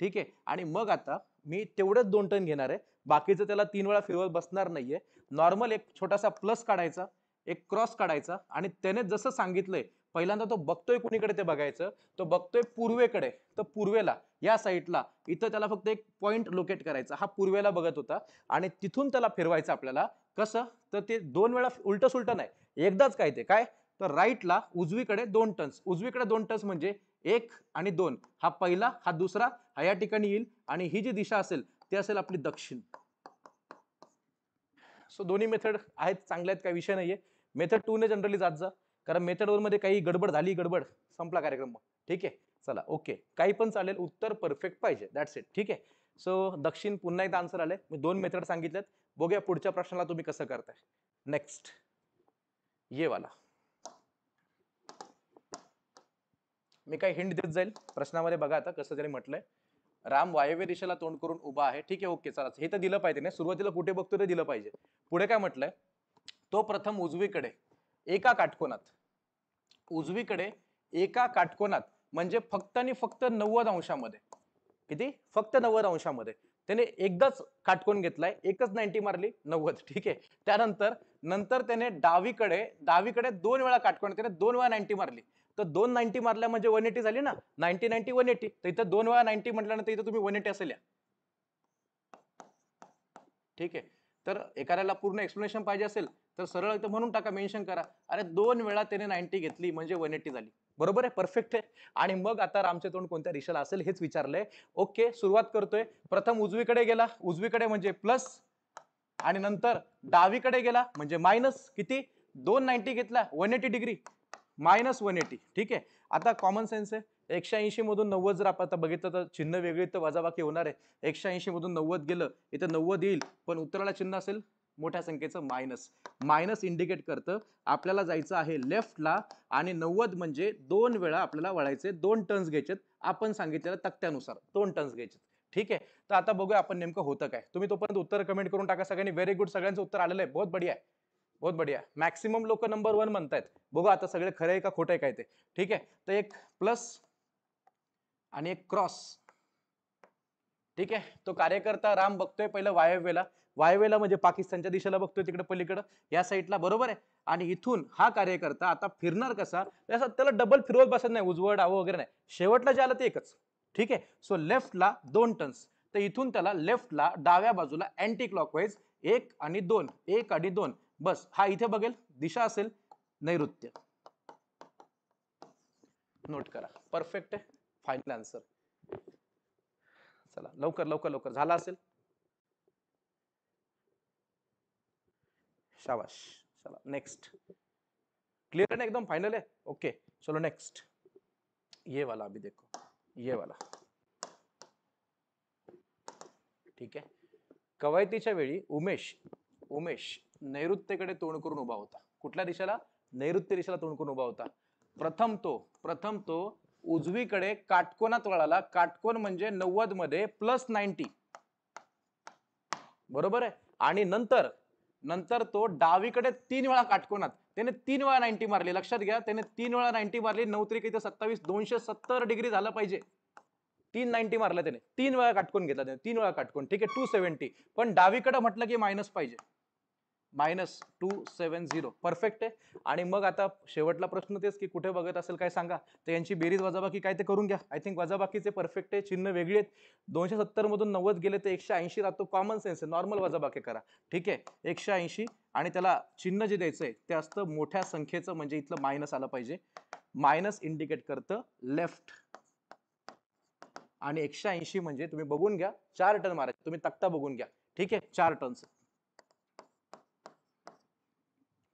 ठीक आहे आणि मग आता मी तेवढंच दोन टर्न घेणार आहे बाकीचं त्याला तीन वेळा फिरवत बसणार नाहीये नॉर्मल एक छोटासा प्लस काढायचा एक क्रॉस काढायचा आणि त्याने जसं सांगितलंय पहिल्यांदा तो बघतोय कुणीकडे ते बघायचं तो बघतोय पूर्वेकडे तर पूर्वेला या साईडला इथं त्याला फक्त एक पॉईंट लोकेट करायचा हा पूर्वेला बघत होता आणि तिथून त्याला फिरवायचं आपल्याला कसं तर ते दोन वेळा उलट सुलट नाही एकदाच काय ते काय तर राईटला उजवीकडे दोन टन्स उजवीकडे दोन टन्स म्हणजे एक आणि दोन हा पहिला हा दुसरा हा या ठिकाणी येईल आणि ही जी दिशा असेल ते असेल आपली दक्षिण सो दोन्ही मेथड आहेत चांगले आहेत काही विषय नाहीये मेथड टू ने जनरली जात जा कारण मेथड मध्ये काही गडबड झाली गडबड संपला कार्यक्रम ठीक आहे चला ओके काही पण चालेल उत्तर परफेक्ट पाहिजे दॅट्स इट ठीक आहे सो दक्षिण पुन्हा एकदा आन्सर आले मी दोन मेथड सांगितलेत बघूया पुढच्या प्रश्नाला तुम्ही कसं करताय नेक्स्ट ये वाला मी काही हिंट देत जाईल प्रश्नामध्ये बघा आता कसं तरी म्हटलंय राम वायव्य दिशेला तोंड करून उभा आहे ठीक आहे ओके चला हे तर दिलं पाहिजे सुरुवातीला कुठे बघतो ते दिलं पाहिजे पुढे काय म्हटलंय तो प्रथम उजवीकडे एका काटकोनात उजवीकडे एका काटकोनात म्हणजे फक्त आणि फक्त नव्वद अंशामध्ये किती फक्त नव्वद अंशामध्ये त्याने एकदाच काटकोन घेतलाय एकच नाईन्टी मारली नव्वद ठीक आहे त्यानंतर नंतर त्याने डावीकडे डावीकडे दोन वेळा काटकोन त्याने दोन वेळा नाईन्टी मारली तर दोन नाईन्टी मारल्या म्हणजे वन एटी झाली ना नाईन्टी नाईन्टी वन एटी तर इथं दोन वेळा नाईन्टी म्हटल्यानंतर इथं तुम्ही वन एटी असेल या ठीक आहे तर एखाद्याला पूर्ण एक्सप्लेनेशन पाहिजे असेल तर सरळ इथं म्हणून टाका मेन्शन करा अरे दोन वेळा त्याने नाईन्टी घेतली म्हणजे वन एटी झाली बरोबर आहे परफेक्ट आहे आणि मग आता रामचे तोंड कोणत्या रिशाला असेल हेच विचारलंय ओके सुरुवात करतोय प्रथम उजवीकडे गेला उजवीकडे म्हणजे प्लस आणि नंतर डावीकडे गेला म्हणजे मायनस किती दोन नाईन्टी घेतला one eighty degree minus one eighty ठीक आहे आता कॉमन सेन्स आहे एकशे ऐंशीमधून नव्वद जर आपण आता बघितलं तर चिन्ह वेगळी तर वजाबाकी होणार आहे एकशे ऐंशीमधून नव्वद गेलं इथं नव्वद येईल पण उत्तराला चिन्ह असेल मोठ्या संख्येचं मायनस मायनस इंडिकेट करतं आपल्याला जायचं आहे लेफ्टला आणि नव्वद म्हणजे दोन वेळा आपल्याला वळायचे दोन टर्न्स घ्यायचे आपण सांगितलेल्या तक्त्यानुसार दोन टर्न्स घ्यायचे ठीक आहे तर आता बघूया आपण नेमकं होतं काय तुम्ही तोपर्यंत उत्तर कमेंट करून टाका सगळ्यांनी व्हेरी गुड सगळ्यांचं उत्तर आलेलं आहे बहुत बढिया आहे बहुत बढ़िया मॅक्सिमम लोक नंबर वन म्हणतायत बोगा आता सगळे खरं आहे का खोट आहे काय ते ठीक आहे तर एक प्लस आणि एक क्रॉस ठीक आहे तो कार्यकर्ता राम बघतोय पहिलं वायव्यला वायव्यला म्हणजे पाकिस्तानच्या दिशेला बघतोय तिकडे पलीकडं या साईडला बरोबर आहे आणि इथून हा कार्यकर्ता आता फिरणार कसा त्याला डबल फिरवत बसत नाही उजवळ डावं वगैरे नाही शेवटला जे आलं ते एकच ठीक आहे सो लेफ्टला दोन टन्स तर इथून त्याला लेफ्टला डाव्या बाजूला अँटी क्लॉकवाईज एक आणि दोन एक आणि दोन बस हा इथे बघेल दिशा असेल नैऋत्य नोट करा परफेक्ट आहे फायनल आन्सर चला लवकर लवकर लवकर झाला असेल शाबाश चला नेक्स्ट क्लियर ना एकदम फायनल आहे ओके चलो नेक्स्ट ये वाला अभी देखो ये वाला ठीक आहे कवायतीच्या वेळी उमेश उमेश नैऋत्येकडे तोंड करून उभा होता कुठल्या दिशेला नैऋत्य दिशेला तोंड करून उभा होता प्रथम तो प्रथम तो उजवीकडे काटकोनात वळाला काटकोन म्हणजे नव्वद मध्ये प्लस नाईन्टी बरोबर आहे आणि नंतर नंतर तो डावीकडे तीन वेळा काटकोनात त्याने तीन वेळा नाईन्टी मारली लक्षात घ्या त्याने तीन वेळा नाईन्टी मारली नऊ त्रिक इथे सत्तावीस दोनशे सत्तर डिग्री झालं पाहिजे तीन नाईन्टी मारल्या त्याने तीन वेळा काटकोन घेतला त्याने तीन वेळा काटकोन ठीक आहे टू सेव्हन्टी पण डावीकडे म्हटलं की मायनस पाहिजे minus two seven zero perfect आहे आणि मग आता शेवटला प्रश्न तेच की कुठे बघत असेल काय सांगा तर यांची बेरीज वजाबाकी काय ते करून घ्या आय थिंक वजाबाकीचे परफेक्ट आहे चिन्ह वेगळी आहेत दोनशे मधून नव्वद गेले तर एकशे ऐंशी राहतो कॉमन सेन्स आहे नॉर्मल वजाबाकी करा ठीक आहे एकशे ऐंशी आणि त्याला चिन्ह जे द्यायचं आहे ते असतं मोठ्या संख्येचं म्हणजे इथलं मायनस आलं पाहिजे मायनस इंडिकेट करतं लेफ्ट आणि एकशे ऐंशी म्हणजे तुम्ही बघून घ्या चार टन मारायचे तुम्ही तक्ता बघून घ्या ठीक आहे चार टनचं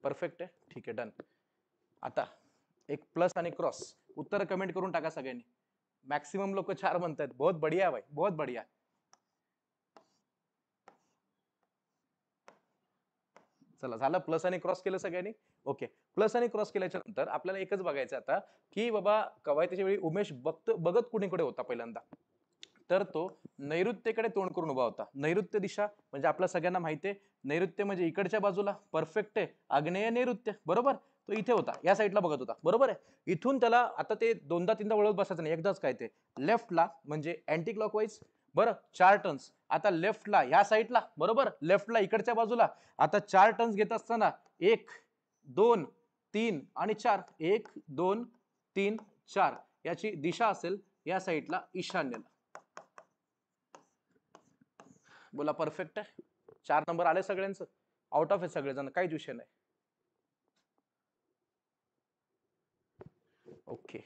परफेक्ट आहे ठीक आहे डन आता एक प्लस आणि क्रॉस उत्तर कमेंट करून टाका सगळ्यांनी मॅक्सिमम लोक चार म्हणतात बहुत बढिया भाई बहुत बढिया चला झालं प्लस आणि क्रॉस केलं सगळ्यांनी ओके प्लस आणि क्रॉस केल्याच्या नंतर आपल्याला एकच बघायचं आता की बाबा कवायतीच्या वेळी उमेश बघत बघत कुणीकडे होता पहिल्यांदा तर तो नैऋत्येकडे तोंड करून उभा होता नैऋत्य दिशा म्हणजे आपल्या सगळ्यांना माहिती आहे नैऋत्य म्हणजे इकडच्या बाजूला परफेक्ट आहे आग्नेय नैऋत्य बरोबर तो इथे होता या साईडला बघत होता बरोबर आहे इथून त्याला आता ते दोनदा तीनदा वळत बसायचं नाही एकदाच काय ते लेफ्टला म्हणजे अँटी क्लॉकवाईज बरं चार टन्स आता लेफ्टला या साईडला बरोबर लेफ्टला इकडच्या बाजूला आता चार टन्स घेत असताना एक दोन तीन आणि चार एक दोन तीन चार याची दिशा असेल या साईडला ईशान्येला बोला परफेक्ट आहे चार नंबर आले सगळ्यांचं आउट ऑफ आहे सगळेजण काही विषय नाही ओके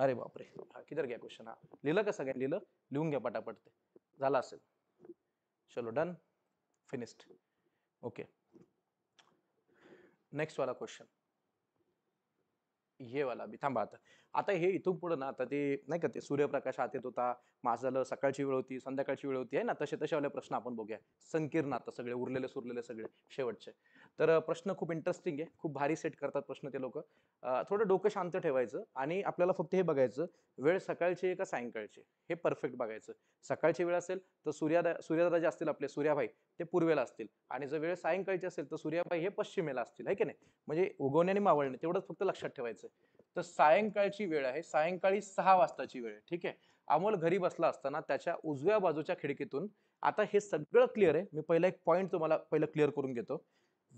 अरे बापरे हा किधर घ्या क्वेश्चन हा लिहिलं का सगळ्यांनी लिहिलं लिहून घ्या पटापट ते झालं असेल चलो डन फिनिस्ड ओके नेक्स्ट वाला क्वेश्चन हे वाला बी थांबा आता आता हे इथून पुढं ना आता ते नाही का ते सूर्यप्रकाश आत येत होता माझं सकाळची वेळ होती संध्याकाळची वेळ होती आहे ना तसे वाले प्रश्न आपण बघूया संकीर्ण आता सगळे उरलेले सुरलेले सगळे शेवटचे तर प्रश्न खूप इंटरेस्टिंग आहे खूप भारी सेट करतात प्रश्न ते लोक थोडं डोकं शांत ठेवायचं आणि आपल्याला फक्त हे बघायचं वेळ सकाळची आहे का सायंकाळची हे परफेक्ट बघायचं सकाळची वेळ असेल तर सूर्यादा सूर्यदादा जे असतील आपले सूर्याभाई ते पूर्वेला असतील आणि जर वेळ सायंकाळची असेल तर सूर्याभाई हे पश्चिमेला असतील आहे की नाही म्हणजे उगवणे आणि मावळणे तेवढंच फक्त लक्षात ठेवायचं तर सायंकाळची वेळ आहे सायंकाळी सहा वाजताची वेळ ठीक आहे अमोल घरी बसला असताना त्याच्या उजव्या बाजूच्या खिडकीतून आता हे सगळं क्लिअर आहे मी पहिला एक पॉईंट तुम्हाला पहिलं क्लिअर करून घेतो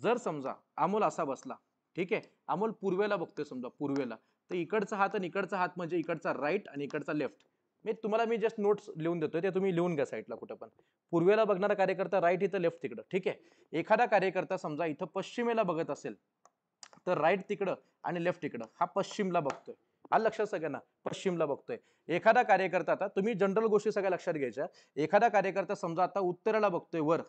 जर समजा अमोल असा बसला ठीक आहे अमोल पूर्वेला बघतोय समजा पूर्वेला तर इकडचा हात आणि इकडचा हात म्हणजे इकडचा राईट आणि इकडचा लेफ्ट मी तुम्हाला मी जस्ट नोट्स लिहून देतोय ते तुम्ही लिहून घ्या साईडला कुठे पण पूर्वेला बघणारा कार्यकर्ता राईट इथं लेफ्ट तिकडं ठीक आहे एखादा कार्यकर्ता समजा इथं पश्चिमेला बघत असेल तर राईट तिकडं आणि लेफ्ट तिकडं हा पश्चिमला बघतोय हा लक्षात सगळ्यांना पश्चिमला बघतोय एखादा कार्यकर्ता आता तुम्ही जनरल गोष्टी सगळ्या लक्षात घ्यायच्या एखादा कार्यकर्ता समजा आता उत्तराला बघतोय वर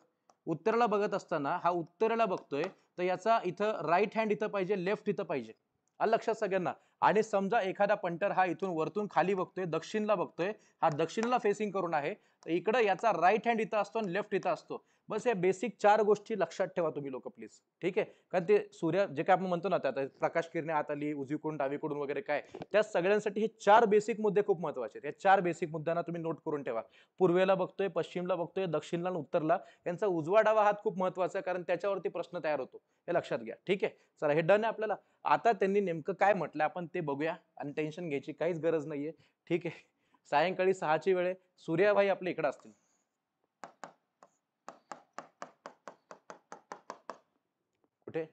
उत्तरला बघत असताना हा उत्तरेला बघतोय तर याचा इथं राईट हँड इथं पाहिजे लेफ्ट इथं पाहिजे आलं लक्षात सगळ्यांना आणि समजा एखादा पंटर हा इथून वरतून खाली बघतोय दक्षिणला बघतोय हा दक्षिणला फेसिंग करून आहे तर इकडं याचा राईट हँड इथं असतो आणि लेफ्ट इथं असतो बस या बेसिक चार गोष्टी लक्षात ठेवा तुम्ही लोक प्लीज ठीक आहे कारण ते सूर्य जे काय आपण म्हणतो ना आता प्रकाश किरणे आत आली उजवीकडून डावीकडून वगैरे काय त्या सगळ्यांसाठी हे चार बेसिक मुद्दे खूप महत्वाचे आहेत या चार बेसिक मुद्द्यांना तुम्ही नोट करून ठेवा पूर्वेला बघतोय पश्चिमला बघतोय दक्षिणला आणि उत्तरला यांचा उजवा डावा हात खूप महत्वाचा आहे कारण त्याच्यावरती प्रश्न तयार होतो हे लक्षात घ्या ठीक आहे चला हे डन आहे आपल्याला आता त्यांनी नेमकं काय म्हटलं आपण ते बघूया आणि टेन्शन घ्यायची काहीच गरज नाहीये ठीक आहे सायंकाळी सहाची वेळे सूर्याबाई आपले इकडे असतील कुठे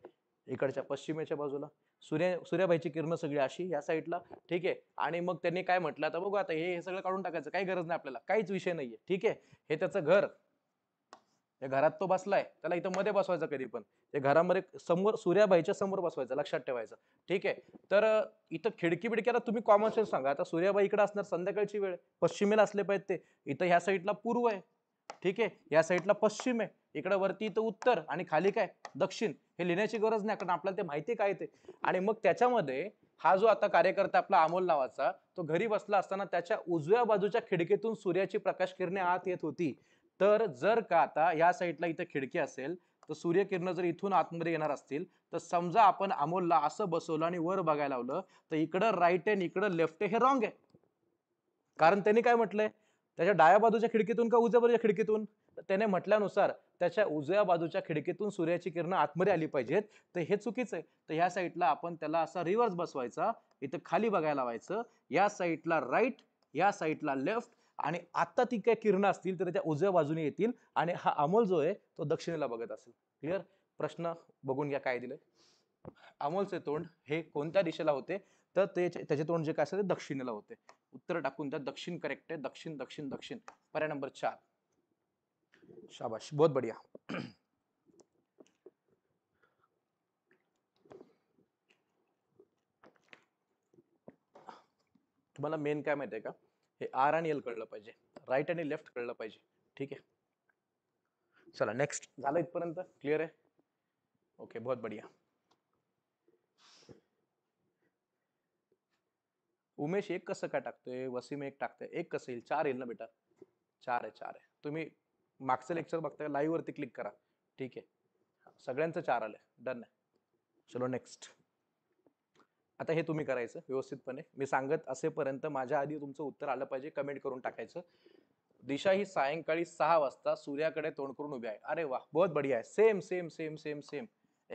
इकडच्या पश्चिमेच्या बाजूला सूर्य सूर्याबाईची किरण सगळी अशी या साईडला ठीक आहे आणि मग त्यांनी काय म्हटलं आता बघू आता हे सगळं काढून टाकायचं काही गरज नाही आपल्याला काहीच विषय नाहीये ठीक आहे हे त्याचं घर या घरात तो बसलाय त्याला इथं मध्ये बसवायचा कधी पण त्या घरामध्ये समोर सूर्याबाईच्या समोर बसवायचं लक्षात ठेवायचं ठीक आहे तर इथं खिडकी बिडक्याला तुम्ही कॉमन सेन्स सांगा आता सूर्याबाई इकडे असणार संध्याकाळची वेळ पश्चिमेला असले पाहिजे ते इथं ह्या साईडला पूर्व आहे ठीक आहे या साईडला पश्चिम आहे इकडे वरती इथं उत्तर आणि खाली काय दक्षिण हे लिहिण्याची गरज नाही कारण आपल्याला ते माहिती काय ते आणि मग त्याच्यामध्ये हा जो आता कार्यकर्ता आपला अमोल नावाचा तो घरी बसला असताना त्याच्या उजव्या बाजूच्या खिडकीतून सूर्याची प्रकाश किरणे आत येत होती तर जर का आता या साईडला इथं खिडकी असेल तर सूर्यकिरण जर इथून आतमध्ये येणार असतील तर समजा आपण अमोलला असं बसवलं आणि वर बघायला लावलं तर इकडं राईट आहे इकडं लेफ्ट हे रॉंग आहे कारण त्यांनी काय म्हटलंय त्याच्या डाव्या बाजूच्या खिडकीतून का उजव्या बाजूच्या खिडकीतून त्याने म्हटल्यानुसार त्याच्या उजव्या बाजूच्या खिडकीतून सूर्याची किरण आतमध्ये आली पाहिजेत तर हे चुकीचं आहे तर ह्या साईडला आपण त्याला असा रिव्हर्स बसवायचा इथं खाली बघायला व्हायचं या साईडला राईट या साईडला लेफ्ट आणि आता ती काय किरण असतील तर त्याच्या उजव्या बाजूने येतील आणि हा अमोल जो आहे तो दक्षिणेला बघत असेल क्लिअर प्रश्न बघून घ्या काय दिले अमोलचे तोंड हे कोणत्या दिशेला होते तर ते त्याचे तोंड जे काय असेल ते दक्षिणेला होते उत्तर टाकून द्या दक्षिण करेक्ट आहे दक्षिण दक्षिण दक्षिण पर्याय नंबर चार शाबाश बहुत बढिया तुम्हाला मेन काय माहितीये का हे आर आणि एल कळलं पाहिजे राईट आणि लेफ्ट कळलं पाहिजे ठीक आहे चला नेक्स्ट झालं इथपर्यंत क्लिअर आहे ओके बहुत बढिया उमेश एक कसं काय टाकतोय वसीम एक टाकतोय एक कसं येईल चार येईल ना बेटा चार आहे चार आहे तुम्ही मागचं लेक्चर बघताय लाईव्ह वरती क्लिक करा ठीक आहे सगळ्यांचं चार आलं डन आहे चलो नेक्स्ट आता हे तुम्ही करायचं व्यवस्थितपणे मी सांगत असेपर्यंत माझ्या आधी तुमचं उत्तर आलं पाहिजे कमेंट करून टाकायचं दिशा ही सायंकाळी सहा वाजता सूर्याकडे तोंड करून उभी आहे अरे वा बहुत बढिया आहे same same same same same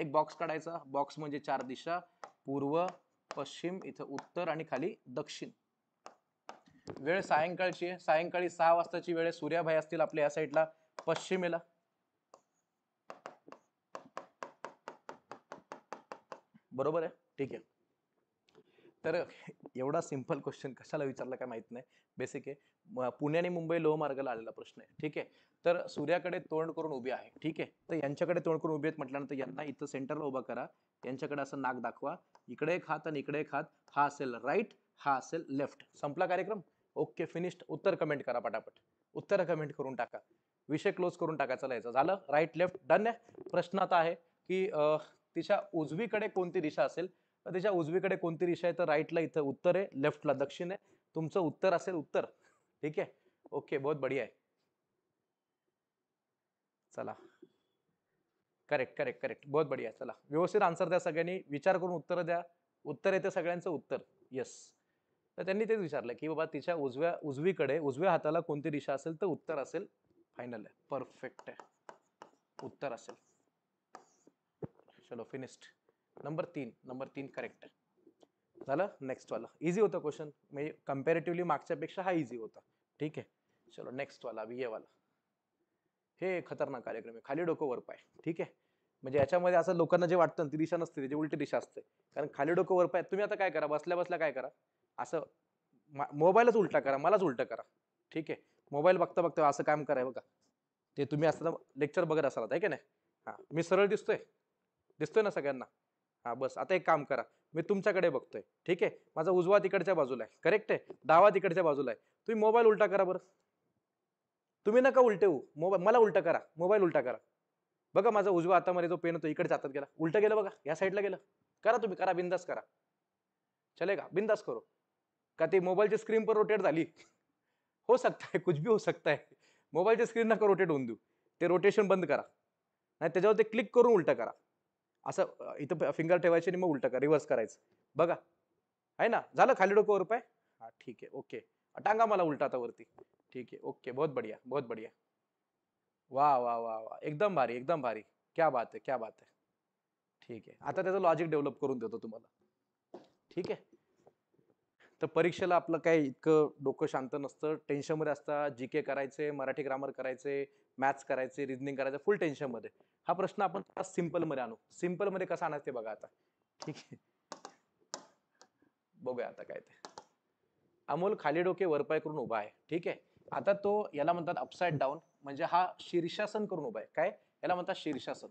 एक बॉक्स काढायचा बॉक्स म्हणजे चार दिशा पूर्व पश्चिम इथं उत्तर आणि खाली दक्षिण वेळ सायंकाळची आहे सायंकाळी सहा वाजताची वेळ सूर्याभाई असतील आपल्या या साईडला पश्चिमेला बरोबर आहे ठीक आहे तर एवढा सिंपल क्वेश्चन कशाला विचारला काय माहित नाही बेसिक आहे पुणे आणि मुंबई लोहमार्गाला आलेला प्रश्न आहे ठीक आहे तर सूर्याकडे तोंड करून उभी आहे ठीक आहे तर यांच्याकडे तोंड करून उभी आहेत म्हटल्यानंतर यांना इथं सेंटरला उभा करा यांच्याकडे असं नाक दाखवा इकडे खात आणि इकडे खात हा असेल राईट हा असेल लेफ्ट संपला कार्यक्रम ओके फिनिश्ड उत्तर कमेंट करा पटापट उत्तर कमेंट करून टाका विषय क्लोज करून टाकायचा यायचं झालं राईट लेफ्ट डन आहे प्रश्न आता आहे की तिच्या उजवीकडे कोणती दिशा असेल तर तिच्या उजवीकडे कोणती दिशा आहे तर राईटला इथं उत्तर आहे लेफ्टला दक्षिण आहे तुमचं उत्तर असेल उत्तर ठीक आहे ओके बहुत बढिया आहे चला करेक्ट करेक्ट करेक्ट बहुत बढिया चला व्यवस्थित आन्सर द्या सगळ्यांनी विचार करून उत्तर द्या उत्तर येते सगळ्यांचं उत्तर येस तर त्यांनी तेच विचारलं की बाबा तिच्या उजव्या उजवीकडे उजव्या हाताला कोणती दिशा असेल तर उत्तर असेल फायनल आहे परफेक्ट आहे उत्तर असेल चलो फिनिस्ट नंबर तीन नंबर तीन करेक्ट आहे झालं नेक्स्टवाला इझी होता क्वेश्चन म्हणजे कम्पॅरेटिव्हली मागच्यापेक्षा हा इझी होता ठीक आहे चलो नेक्स्टवाला बी एवाला हे खतरनाक कार्यक्रम आहे खाली डोकं वर पाय ठीक आहे म्हणजे याच्यामध्ये असं लोकांना जे वाटतं ती दिशा नसते त्याची उलटी दिशा असते कारण खाली डोकं वर तुम्ही आता काय करा बसल्या बसल्या काय करा असं मोबाईलच उलटा करा मलाच उलटं करा ठीक आहे मोबाईल बघता बघता असं काम करा बघा ते तुम्ही असताना लेक्चर बघत असाल आहे की नाही हां मी सरळ दिसतोय दिसतोय ना सगळ्यांना हां बस आता एक काम करा मी तुमच्याकडे बघतोय ठीक आहे माझा उजवा तिकडच्या बाजूला आहे करेक्ट आहे डावा तिकडच्या बाजूला आहे तुम्ही मोबाईल उलटा करा बरं तुम्ही नका उलटे होऊ मोबाईल मला उलटा करा मोबाईल उलटा करा बघा माझा उजवा हातामध्ये जो पेन होतो इकडे हातात गेला उलट गेलं बघा या साईडला गेलं करा तुम्ही करा बिंदास करा चले का बिंदास करो का ते मोबाईलची स्क्रीन पर रोटेट झाली [LAUGHS] हो सकता है कुछ भी हो सकता है ची स्क्रीन नका रोटेट होऊन देऊ ते रोटेशन बंद करा नाही त्याच्यावर ते क्लिक करून उलटं करा असं इथं फिंगर ठेवायचे आणि मग उलट करा रिव्हर्स करायचं बघा आहे ना झालं खाली डोकं वर पाय हां ठीक आहे ओके टांगा मला उलटा आता वरती ठीक आहे ओके बहुत बढिया बहुत बढिया वा वा वा वा एकदम भारी एकदम भारी क्या बात आहे क्या बात आहे ठीक आहे आता त्याचं लॉजिक डेव्हलप करून देतो तुम्हाला ठीक आहे तर परीक्षेला आपलं काय इतकं डोकं शांत नसतं टेन्शनमध्ये असता जी के करायचे मराठी ग्रामर करायचे मॅथ्स करायचे रिजनिंग करायचं फुल टेन्शनमध्ये हा प्रश्न आपण सिम्पलमध्ये आणू सिम्पलमध्ये कसा आणायचं ते बघा आता ठीक आहे बघूया आता काय ते अमोल खाली डोके वरपाय करून उभा आहे ठीक आहे आता तो याला म्हणतात अपसाईड डाऊन म्हणजे हा शीर्षासन करून उभा आहे काय याला म्हणतात शीर्षासन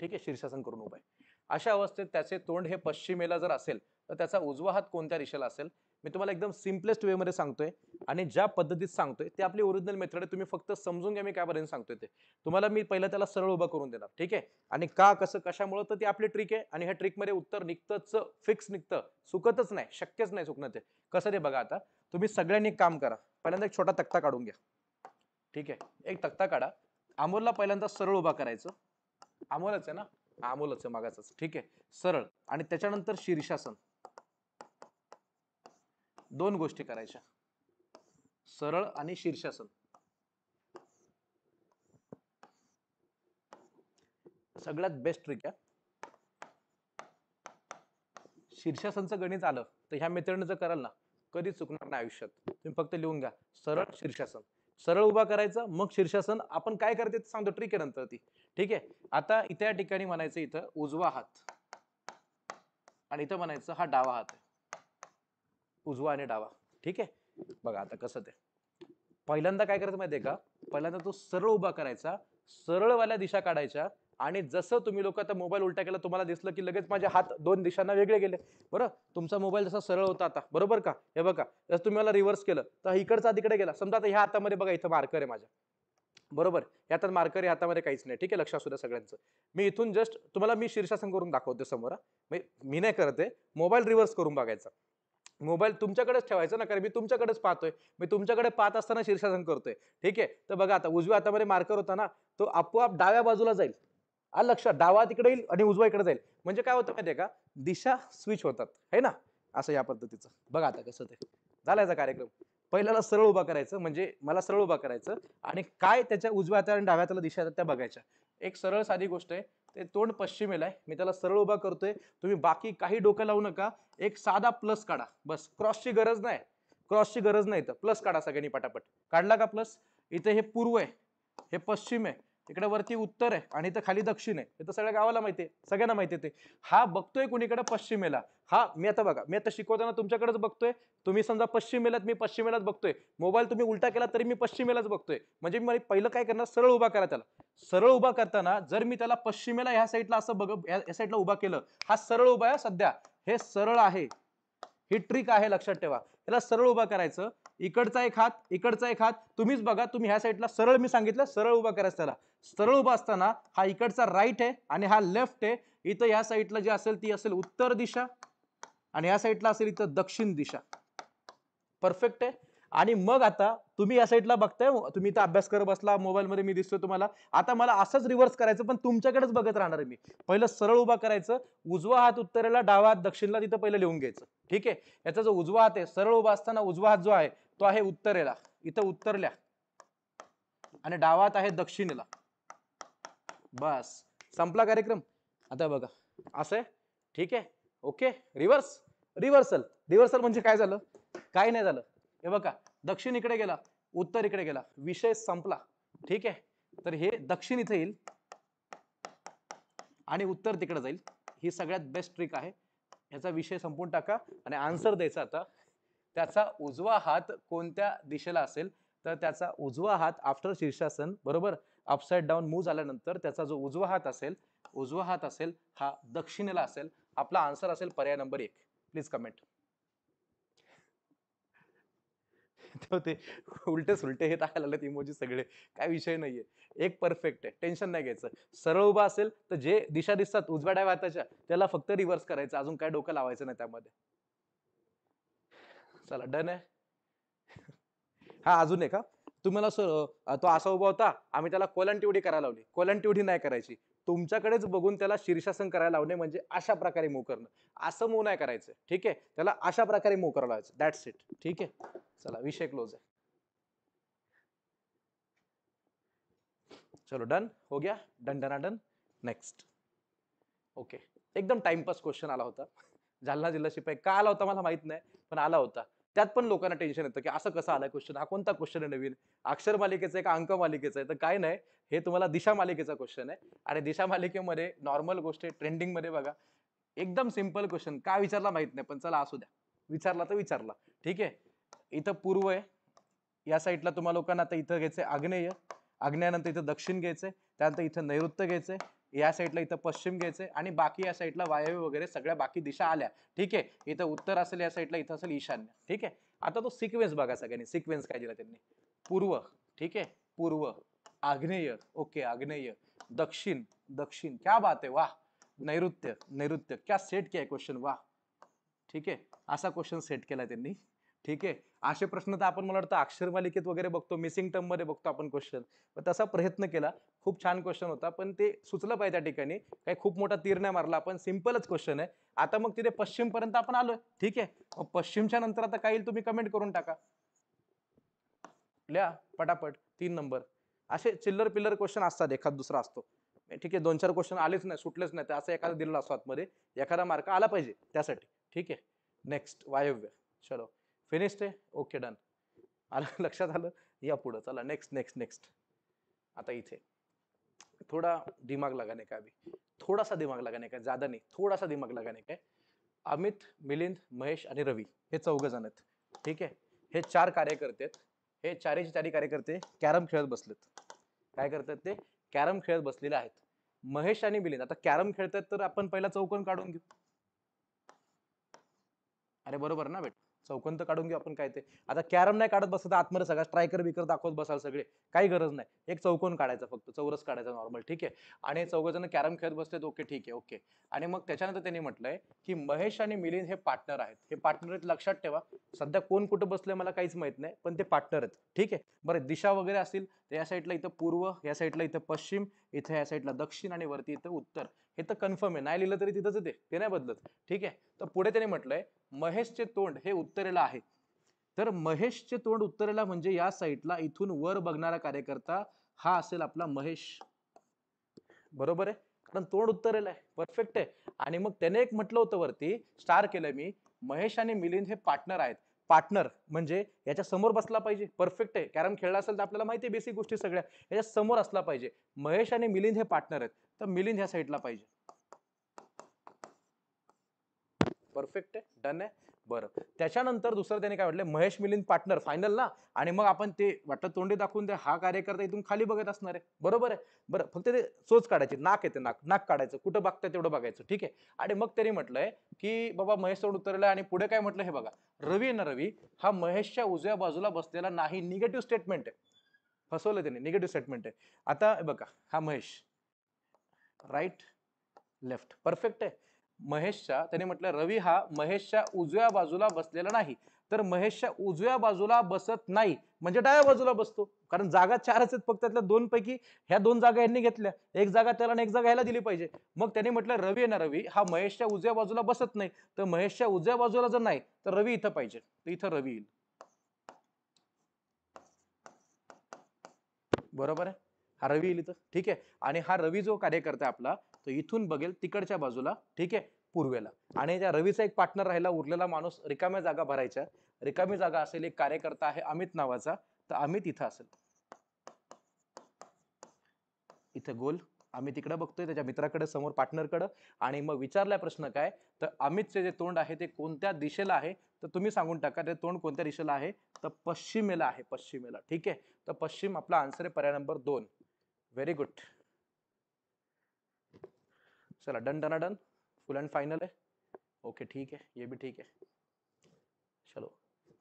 ठीक आहे शीर्षासन करून उभा आहे अशा अवस्थेत त्याचे तोंड हे पश्चिमेला जर असेल तर त्याचा उजवा हात कोणत्या दिशेला असेल मी तुम्हाला एकदम सिम्पलेस्ट मध्ये सांगतोय आणि ज्या पद्धतीत सांगतोय ते आपली ओरिजिनल मेथड आहे तुम्ही फक्त समजून घ्या मी काय सांगतोय ते तुम्हाला मी पहिला त्याला सरळ उभा करून देणार ठीक आहे आणि का कसं कशामुळे तर ती आपली ट्रिक आहे आणि ह्या ट्रिकमध्ये उत्तर निघतंच फिक्स निघतं सुकतच नाही शक्यच नाही सुकणं ते कसं ते बघा आता तुम्ही सगळ्यांनी काम करा पहिल्यांदा एक छोटा तक्ता काढून घ्या ठीक आहे एक तक्ता काढा आमोलला पहिल्यांदा सरळ उभा करायचं अमोलच आहे ना आमोलच आहे मागाच ठीक आहे सरळ आणि त्याच्यानंतर शीर्षासन दोन गोष्टी करायच्या सरळ आणि शीर्षासन सगळ्यात बेस्ट ट्रिक आहे शीर्षासनचं गणित आलं तर ह्या मित्रांनी जर कराल ना कधी चुकणार नाही आयुष्यात तुम्ही फक्त लिहून घ्या सरळ शीर्षासन सरळ उभा करायचं मग शीर्षासन आपण काय करते ते सांगतो ट्रिक आहे नंतर ती ठीक आहे आता इथे या ठिकाणी म्हणायचं इथं उजवा हात आणि इथं म्हणायचं हा डावा हात उजवा आणि डावा ठीक आहे बघा आता कसं ते पहिल्यांदा काय करायचं माहिती का पहिल्यांदा तो सरळ उभा करायचा सरळवाल्या दिशा काढायच्या आणि जसं तुम्ही लोक आता मोबाईल उलटा केला तुम्हाला दिसलं की लगेच माझे हात दोन दिशांना वेगळे गेले बरं तुमचा मोबाईल जसा सरळ होता आता बरोबर का हे बघा जसं तुम्ही मला रिव्हर्स केलं तर इकडचा तिकडे गेला समजा आता ह्या हातामध्ये बघा इथं मार्कर आहे माझ्या बरोबर यात मार्कर या हातामध्ये काहीच नाही ठीक आहे लक्षात सुद्धा सगळ्यांचं मी इथून जस्ट तुम्हाला मी शीर्षासन करून दाखवते समोर मी नाही करते मोबाईल रिव्हर्स करून बघायचा मोबाईल तुमच्याकडेच ठेवायचं ना कारण मी तुमच्याकडेच पाहतोय मी तुमच्याकडे पाहत असताना शीर्षासन करतोय ठीक आहे तर बघा आता उजव्या हातामध्ये मार्कर होता ना तो आपोआप डाव्या बाजूला जाईल आ लक्षात डावा तिकडे येईल आणि उजवा इकडे जाईल म्हणजे काय होतं माहिती का दिशा स्विच होतात है ना असं या पद्धतीचं बघा आता कसं ते झालायचा कार्यक्रम पहिल्याला सरळ उभा करायचं म्हणजे मला सरळ उभा करायचं आणि काय त्याच्या उजव्या हाताला आणि डाव्या हाताला दिशा येतात त्या बघायच्या एक सरळ साधी गोष्ट आहे ते तोंड पश्चिमेला आहे मी त्याला सरळ उभा करतोय तुम्ही बाकी काही डोकं लावू नका एक साधा प्लस काढा बस क्रॉसची गरज नाही क्रॉसची गरज नाही इथं प्लस काढा सगळ्यांनी पटापट काढला का प्लस इथे हे पूर्व आहे हे पश्चिम आहे इकडे वरती उत्तर आहे आणि इथं खाली दक्षिण आहे तर सगळ्या गावाला माहिती आहे सगळ्यांना माहिती आहे ते हा बघतोय कुणीकडे पश्चिमेला हा मी आता बघा मी आता शिकवताना तुमच्याकडेच बघतोय तुम्ही समजा पश्चिमेलात मी पश्चिमेलाच बघतोय मोबाईल तुम्ही उलटा केला तरी मी पश्चिमेलाच बघतोय म्हणजे मी पहिलं काय करणार सरळ उभा करा त्याला सरळ उभा करताना जर मी त्याला पश्चिमेला ह्या साईडला असं बघ या साईडला उभा केलं हा सरळ उभा आहे सध्या हे सरळ आहे ही ट्रिक आहे लक्षात ठेवा त्याला सरळ उभा करायचं इकडचा एक हात इकडचा एक हात तुम्हीच बघा तुम्ही ह्या साईडला सरळ मी सांगितलं सरळ उभा करायचं त्याला सरळ उभा असताना हा इकडचा राईट आहे आणि हा लेफ्ट आहे इथं या साईडला जी असेल ती असेल उत्तर दिशा आणि या साईडला असेल इथं दक्षिण दिशा परफेक्ट आहे आणि मग आता तुम्ही या साईडला बघताय तुम्ही इथं अभ्यास करत बसला मोबाईलमध्ये मी दिसतोय तुम्हाला आता मला असंच रिव्हर्स करायचं पण तुमच्याकडेच बघत राहणार मी पहिलं सरळ उभा करायचं उजवा हात उत्तरेला डावा हात दक्षिणला तिथं पहिलं लिहून घ्यायचं ठीक आहे याचा जो उजवा हात आहे सरळ उभा असताना उजवा हात जो आहे तो आहे उत्तरेला इथं उत्तरल्या आणि डावात आहे दक्षिणेला बस संपला कार्यक्रम आता बघा असे आहे ठीक आहे ओके रिव्हर्स रिव्हर्सल रिव्हर्सल म्हणजे काय झालं काय नाही झालं हे बघा दक्षिण इकडे गेला उत्तर इकडे गेला विषय संपला ठीक आहे तर हे दक्षिण इथे येईल आणि उत्तर तिकडे जाईल ही सगळ्यात बेस्ट ट्रिक आहे ह्याचा विषय संपून टाका आणि आन्सर द्यायचा आता त्याचा उजवा हात कोणत्या दिशेला असेल तर त्याचा उजवा हात आफ्टर शीर्षासन बरोबर अपसाईड डाऊन मूव्ह झाल्यानंतर त्याचा जो उजवा हात असेल उजवा हात असेल हा दक्षिणेला असेल आपला आन्सर असेल पर्याय नंबर एक प्लीज कमेंट [LAUGHS] ते उलटे सुलटे हे टाकायला इमोजी सगळे काय विषय नाहीये एक परफेक्ट आहे टेन्शन नाही घ्यायचं सरळ उभा असेल तर जे दिशा दिसतात उजव्या डाव्या हाताच्या त्याला फक्त रिव्हर्स करायचं अजून काय डोकं लावायचं नाही त्यामध्ये चला डन आहे हा अजून आहे का तुम्हाला सर तो असा उभा होता आम्ही त्याला कोलंटिवडी करायला लावली कोलंटिवडी नाही करायची तुमच्याकडेच बघून त्याला शीर्षासन करायला लावणे म्हणजे अशा प्रकारे मूव करणं असं मूव नाही करायचं ठीक आहे त्याला अशा प्रकारे मूव करायला लावायचं दॅट्स इट ठीक आहे चला विषय क्लोज आहे चलो डन हो गया डन डना डन नेक्स्ट ओके एकदम टाइमपास क्वेश्चन आला होता जालना जिल्हा शिपाई का आला होता मला माहित नाही पण आला होता त्यात पण लोकांना टेन्शन येतं की असं कसं आलं क्वेश्चन हा कोणता क्वेश्चन आहे नवीन अक्षर मालिकेचं आहे का अंक मालिकेचा आहे तर काय नाही हे तुम्हाला दिशा मालिकेचा क्वेश्चन आहे आणि दिशा मालिकेमध्ये नॉर्मल गोष्ट आहे मध्ये बघा एकदम सिम्पल क्वेश्चन का विचारला माहित नाही पण चला असू द्या विचारला तर विचारला ठीक आहे इथं पूर्व आहे या साईडला तुम्हाला लोकांना आता इथं घ्यायचंय आग्नेय आग्नेयानंतर इथं दक्षिण घ्यायचं त्यानंतर इथं नैऋत्य घ्यायचं या साईडला इथं पश्चिम घ्यायचं आणि बाकी या साईडला वायव्य वगैरे सगळ्या बाकी दिशा आल्या ठीक आहे इथं उत्तर असेल या साईडला इथं असेल ईशान्य ठीक आहे आता तो सिक्वेन्स बघा सगळ्यांनी सिक्वेन्स काय दिला त्यांनी पूर्व ठीक आहे पूर्व आग्नेय ओके आग्नेय दक्षिण दक्षिण क्या बात आहे वाह नैऋत्य नैऋत्य क्या सेट किया क्वेश्चन वाह ठीक आहे असा क्वेश्चन सेट केला त्यांनी ठीक आहे असे प्रश्न तर आपण मला वाटतं अक्षरमालिकेत वगैरे बघतो मिसिंग टर्ममध्ये बघतो आपण क्वेश्चन तसा प्रयत्न केला खूप छान क्वेश्चन होता पण ते सुचलं पाहिजे त्या ठिकाणी काही खूप मोठा तीर नाही मारला आपण सिम्पलच क्वेश्चन आहे आता मग तिथे पश्चिमपर्यंत आपण आलोय ठीक आहे मग पश्चिमच्या नंतर आता काही तुम्ही कमेंट करून टाका लिहा पटापट तीन नंबर असे चिल्लर पिल्लर क्वेश्चन असतात एखाद दुसरा असतो ठीक आहे दोन चार क्वेश्चन आलेच नाही सुटलेच नाही तर असं एखादा दिलेला असतो आतमध्ये एखादा मार्क आला पाहिजे त्यासाठी ठीक आहे नेक्स्ट वायव्य चलो फिनिश्ड आहे ओके डन आलं [LAUGHS] लक्षात आलं या पुढं चला नेक्स्ट नेक्स्ट नेक्स्ट आता इथे थोडा दिमाग लगाने का काय थोडासा दिमाग लगाने काय जादा नाही थोडासा दिमाग लगाने काय अमित मिलिंद महेश आणि रवी हे चौघ जण आहेत ठीक आहे हे चार कार्यकर्ते आहेत हे चारीचे चारी कार्यकर्ते कॅरम खेळत बसलेत काय करतात ते कॅरम खेळत बसलेले आहेत महेश आणि मिलिंद आता कॅरम खेळतात तर आपण पहिला चौकन काढून घेऊ अरे बरोबर ना बेटा चौकंत काढून घेऊ आपण काय ते आता कॅरम नाही काढत बसत आतमध्ये सगळा स्ट्रायकर बिकर दाखवत बसाल सगळे काही गरज नाही एक चौकोन काढायचा फक्त चौरस काढायचा नॉर्मल ठीक आहे आणि जण कॅरम खेळत बसतात ओके ठीक आहे ओके आणि मग त्याच्यानंतर त्यांनी म्हटलंय की महेश आणि मिलिंद हे पार्टनर आहेत हे पार्टनर आहेत लक्षात ठेवा सध्या कोण कुठं बसले मला काहीच माहित नाही पण ते पार्टनर आहेत ठीक आहे बरं दिशा वगैरे असतील तर या साईडला इथं पूर्व या साईडला इथं पश्चिम इथं या साईडला दक्षिण आणि वरती इथं उत्तर हे तर कन्फर्म आहे नाही लिहिलं तरी तिथंच ते ते नाही बदलत ठीक आहे तर पुढे त्याने म्हटलंय महेशचे तोंड हे उत्तरेला आहे तर महेशचे तोंड उत्तरेला म्हणजे या साईटला इथून वर बघणारा कार्यकर्ता हा असेल आपला महेश बरोबर आहे कारण तोंड उत्तरेला आहे परफेक्ट आहे आणि मग त्याने एक म्हटलं होतं वरती स्टार केलं मी महेश आणि मिलिंद हे पार्टनर आहेत पार्टनर म्हणजे याच्या समोर बसला पाहिजे परफेक्ट आहे कॅरम खेळला असेल तर आपल्याला माहिती आहे बेसिक गोष्टी सगळ्या याच्या समोर असला पाहिजे महेश आणि मिलिंद हे पार्टनर आहेत तर मिलिंद ह्या साईडला पाहिजे परफेक्ट आहे डन आहे बरं त्याच्यानंतर दुसरं त्याने काय म्हटलं महेश मिलिंद पार्टनर फायनल ना आणि मग आपण ते वाटलं तोंडी दाखवून दे हा कार्यकर्ता इथून खाली बघत असणार आहे बरोबर आहे बरं फक्त ते चोच काढायची नाक येते नाक नाक काढायचं कुठं बघताय तेवढं बघायचं ठीक आहे आणि मग त्यांनी म्हटलंय की बाबा महेश तोंड उतरलं आणि पुढे काय म्हटलं हे बघा रवी ना रवी हा महेशच्या उजव्या बाजूला बसलेला नाही निगेटिव्ह स्टेटमेंट आहे फसवलं त्याने निगेटिव्ह स्टेटमेंट आहे आता बघा हा महेश राईट लेफ्ट परफेक्ट आहे महेशच्या त्याने म्हटलं रवी हा महेशच्या उजव्या बाजूला बसलेला नाही तर महेशच्या उजव्या बाजूला बसत नाही म्हणजे डाव्या बाजूला बसतो कारण जागा चारच आहेत फक्त त्यातल्या दोन पैकी ह्या दोन जागा यांनी घेतल्या एक जागा त्याला आणि एक जागा ह्याला दिली पाहिजे मग त्याने म्हटलं रवी ना रवी हा महेशच्या उजव्या बाजूला बसत नाही तर महेशच्या उजव्या बाजूला जर नाही तर रवी इथं पाहिजे तर इथं रवी येईल बरोबर आहे हा रवी येईल इथं ठीक आहे आणि हा रवी जो कार्यकर्ता आपला तर इथून बघेल तिकडच्या बाजूला ठीक आहे पूर्वेला आणि त्या रवीचा एक पार्टनर राहिला उरलेला माणूस रिकाम्या जागा भरायच्या रिकामी जागा असेल एक कार्यकर्ता आहे अमित नावाचा तर अमित इथं असेल इथं गोल आम्ही तिकडे बघतोय त्याच्या मित्राकडे समोर पार्टनरकडे आणि मग विचारला प्रश्न काय तर अमितचे जे तोंड आहे ते कोणत्या दिशेला आहे तर तुम्ही सांगून टाका ते तोंड कोणत्या दिशेला आहे तर पश्चिमेला आहे पश्चिमेला ठीक आहे तर पश्चिम आपला आन्सर आहे पर्याय नंबर दोन व्हेरी गुड चला डन डना डन फुल अँड फायनल आहे ओके ठीक आहे ये बी ठीक आहे चलो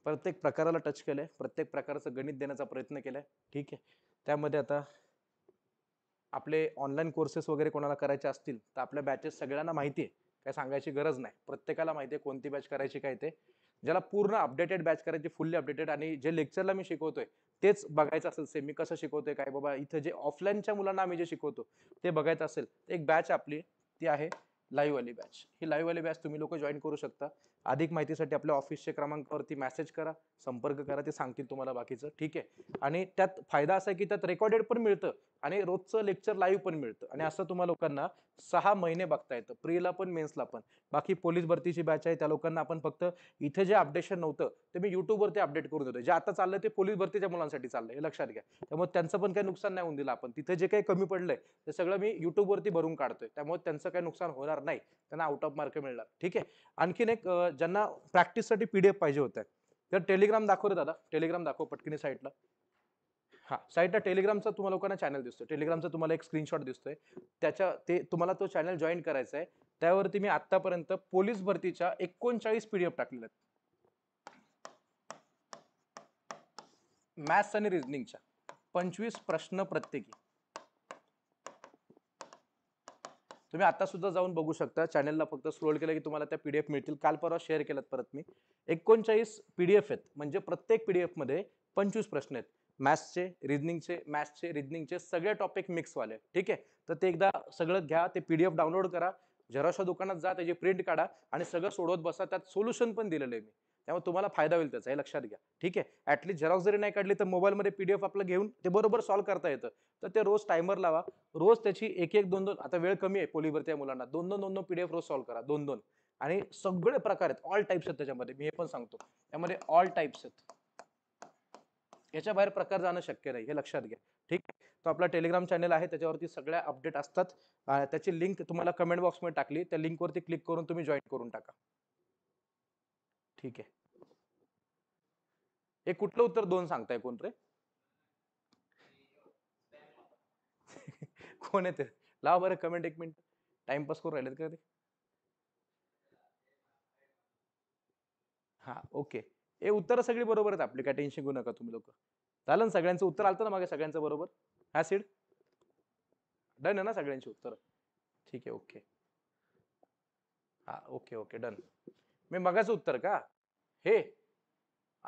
प्रत्येक प्रकाराला टच केलं आहे प्रत्येक प्रकारचं गणित देण्याचा प्रयत्न केला आहे ठीक आहे त्यामध्ये आता आपले ऑनलाईन कोर्सेस वगैरे कोणाला करायचे असतील तर आपल्या बॅचेस सगळ्यांना माहिती आहे काय सांगायची गरज नाही प्रत्येकाला माहिती आहे कोणती बॅच करायची काय ते ज्याला पूर्ण अपडेटेड बॅच करायची फुल्ली अपडेटेड आणि जे लेक्चरला मी शिकवतोय तेच बघायचं असेल सेमी कसं शिकवतोय काय बाबा इथं जे ऑफलाईनच्या मुलांना आम्ही जे शिकवतो ते बघायचं असेल एक बॅच आपली ती आहे लाईव्हवाली बॅच ही वाली बॅच तुम्ही लोक जॉईन करू शकता अधिक माहितीसाठी आपल्या ऑफिसच्या क्रमांकावरती मेसेज करा संपर्क करा ते सांगतील तुम्हाला बाकीचं ठीक आहे आणि त्यात फायदा असा आहे की त्यात रेकॉर्डेड पण मिळतं आणि रोजचं लेक्चर लाईव्ह पण मिळतं आणि असं तुम्हाला लोकांना सहा महिने बघता येतं प्रीला पण मेन्सला पण बाकी पोलीस भरतीची बॅच आहे त्या लोकांना आपण फक्त इथे जे अपडेशन नव्हतं ते मी युट्यूबवरती अपडेट करून देतो जे आता चाललं ते पोलीस भरतीच्या मुलांसाठी चाललं हे लक्षात घ्या त्यामुळे त्यांचं पण काही नुकसान नाही होऊन दिलं आपण तिथे जे काही कमी पडलंय ते सगळं मी युट्यूबवरती भरून काढतोय त्यामुळे त्यांचं काही नुकसान होणार नाही त्यांना आउट ऑफ मार्क मिळणार ठीक आहे आणखीन एक ज्यांना प्रॅक्टिससाठी पी डी पाहिजे होत्या तर टेलिग्राम दाखवतो दादा टेलिग्राम दाखव पटकिनी साईटला हां साईटला टेलिग्रामचा तुम्हाला लोकांना चॅनल दिसतो टेलिग्रामचा तुम्हाला एक स्क्रीनशॉट दिसतोय त्याच्या ते तुम्हाला तो चॅनल जॉईन करायचा आहे त्यावरती मी आत्तापर्यंत पोलीस भरतीच्या एकोणचाळीस पीडीएफ डी टाकलेल्या आहेत मॅथ्स आणि रिजनिंगच्या पंचवीस प्रश्न प्रत्येकी तुम्ही आता सुद्धा जाऊन बघू शकता चॅनलला फक्त स्क्रोल केलं की तुम्हाला त्या पी डी एफ मिळतील काल परवा शेअर केल्यात परत मी एकोणचाळीस पी डी एफ आहेत म्हणजे प्रत्येक पी डी एफमध्ये पंचवीस प्रश्न आहेत मॅथ्सचे रिजनिंगचे मॅथ्सचे रिजनिंगचे सगळे टॉपिक मिक्सवाले ठीक आहे तर ते एकदा सगळं घ्या ते पी डी एफ डाउनलोड करा जराशा दुकानात जा त्याची प्रिंट काढा आणि सगळं सोडवत बसा त्यात सोल्युशन पण दिलेलं आहे मी त्यामुळे तुम्हाला फायदा होईल त्याचा हे लक्षात घ्या ठीक आहे ॲटलीस्ट झेरॉक्स जरी नाही काढली तर मोबाईलमध्ये मध्ये पीडीएफ आपलं घेऊन ते बरोबर सॉल्व्ह करता येतं तर ते रोज टायमर लावा रोज त्याची एक एक दोन दोन आता वेळ कमी आहे पोलीवरती या मुलांना दोन दोन दोन दोन पीडीएफ रोज सॉल्व्ह करा दोन दोन आणि सगळे प्रकार आहेत ऑल टाईप्स आहेत त्याच्यामध्ये मी हे पण सांगतो त्यामध्ये ऑल टाईप्स आहेत याच्या बाहेर प्रकार जाणं शक्य नाही हे लक्षात घ्या ठीक तो आपला टेलिग्राम चॅनल आहे त्याच्यावरती सगळ्या अपडेट असतात त्याची लिंक तुम्हाला कमेंट बॉक्समध्ये टाकली त्या लिंकवरती क्लिक करून तुम्ही जॉईन करून टाका ठीक आहे हे कुठलं उत्तर दोन सांगताय कोण रे कोण आहे ते लाव बरं कमेंट एक मिनिट टाइमपास करून राहिलेत का ते हा ओके हे उत्तर सगळी बरोबर आहेत आपली काय टेन्शन घेऊ नका तुम्ही लोक झालं ना सगळ्यांचं उत्तर आलं ना मागे सगळ्यांचं बरोबर ऍसिड डन आहे ना सगळ्यांची उत्तर ठीक आहे ओके हा ओके ओके डन मी मगाच उत्तर का हे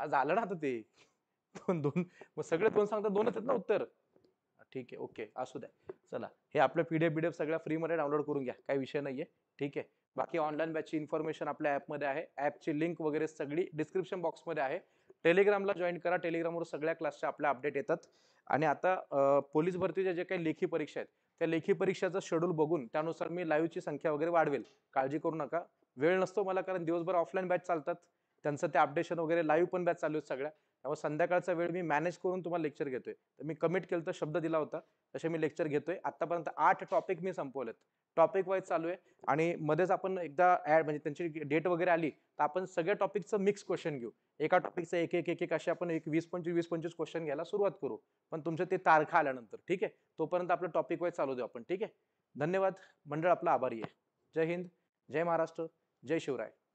झालं ना आता ते दोन दोन मग सगळे दोन सांगतात दोनच आहेत ना उत्तर ठीक आहे ओके असू द्या चला हे आपलं पीडीएफ एफ सगळ्या फ्रीमध्ये डाउनलोड करून घ्या काही विषय नाहीये ठीक आहे बाकी ऑनलाईन बॅचची इन्फॉर्मेशन आपल्या ॲपमध्ये आहे ॲपची लिंक वगैरे सगळी डिस्क्रिप्शन बॉक्समध्ये आहे टेलिग्रामला जॉईन करा टेलिग्रामवर सगळ्या क्लासच्या आपल्या अपडेट येतात आणि आता पोलीस भरतीच्या ज्या काही लेखी परीक्षा आहेत त्या लेखी परीक्षाचा शेड्यूल बघून त्यानुसार मी लाईव्हची संख्या वगैरे वाढवेल काळजी करू नका वेळ नसतो मला कारण दिवसभर ऑफलाईन बॅच चालतात त्यांचं ते अपडेशन वगैरे लाईव्ह पण बॅच चालू आहेत सगळ्या त्यामुळे संध्याकाळचा वेळ मी मॅनेज करून तुम्हाला लेक्चर घेतोय तर मी कमिट केलं तर शब्द दिला होता तसे मी लेक्चर घेतोय आतापर्यंत आठ टॉपिक मी संपवलेत टॉपिक वाईज चालू आहे आणि मध्येच आपण एकदा ऍड म्हणजे त्यांची डेट वगैरे आली तर आपण सगळ्या टॉपिकचं मिक्स क्वेश्चन घेऊ एका टॉपिकचं एक एक एक एक असे आपण एक वीस पंचवीस वीस पंचवीस क्वेश्चन घ्यायला सुरुवात करू पण तुमचं ते तारखा आल्यानंतर ठीक आहे तोपर्यंत आपलं टॉपिक वाईज चालू देऊ आपण ठीक आहे धन्यवाद मंडळ आपला आभारी आहे जय हिंद जय महाराष्ट्र जय शिवराय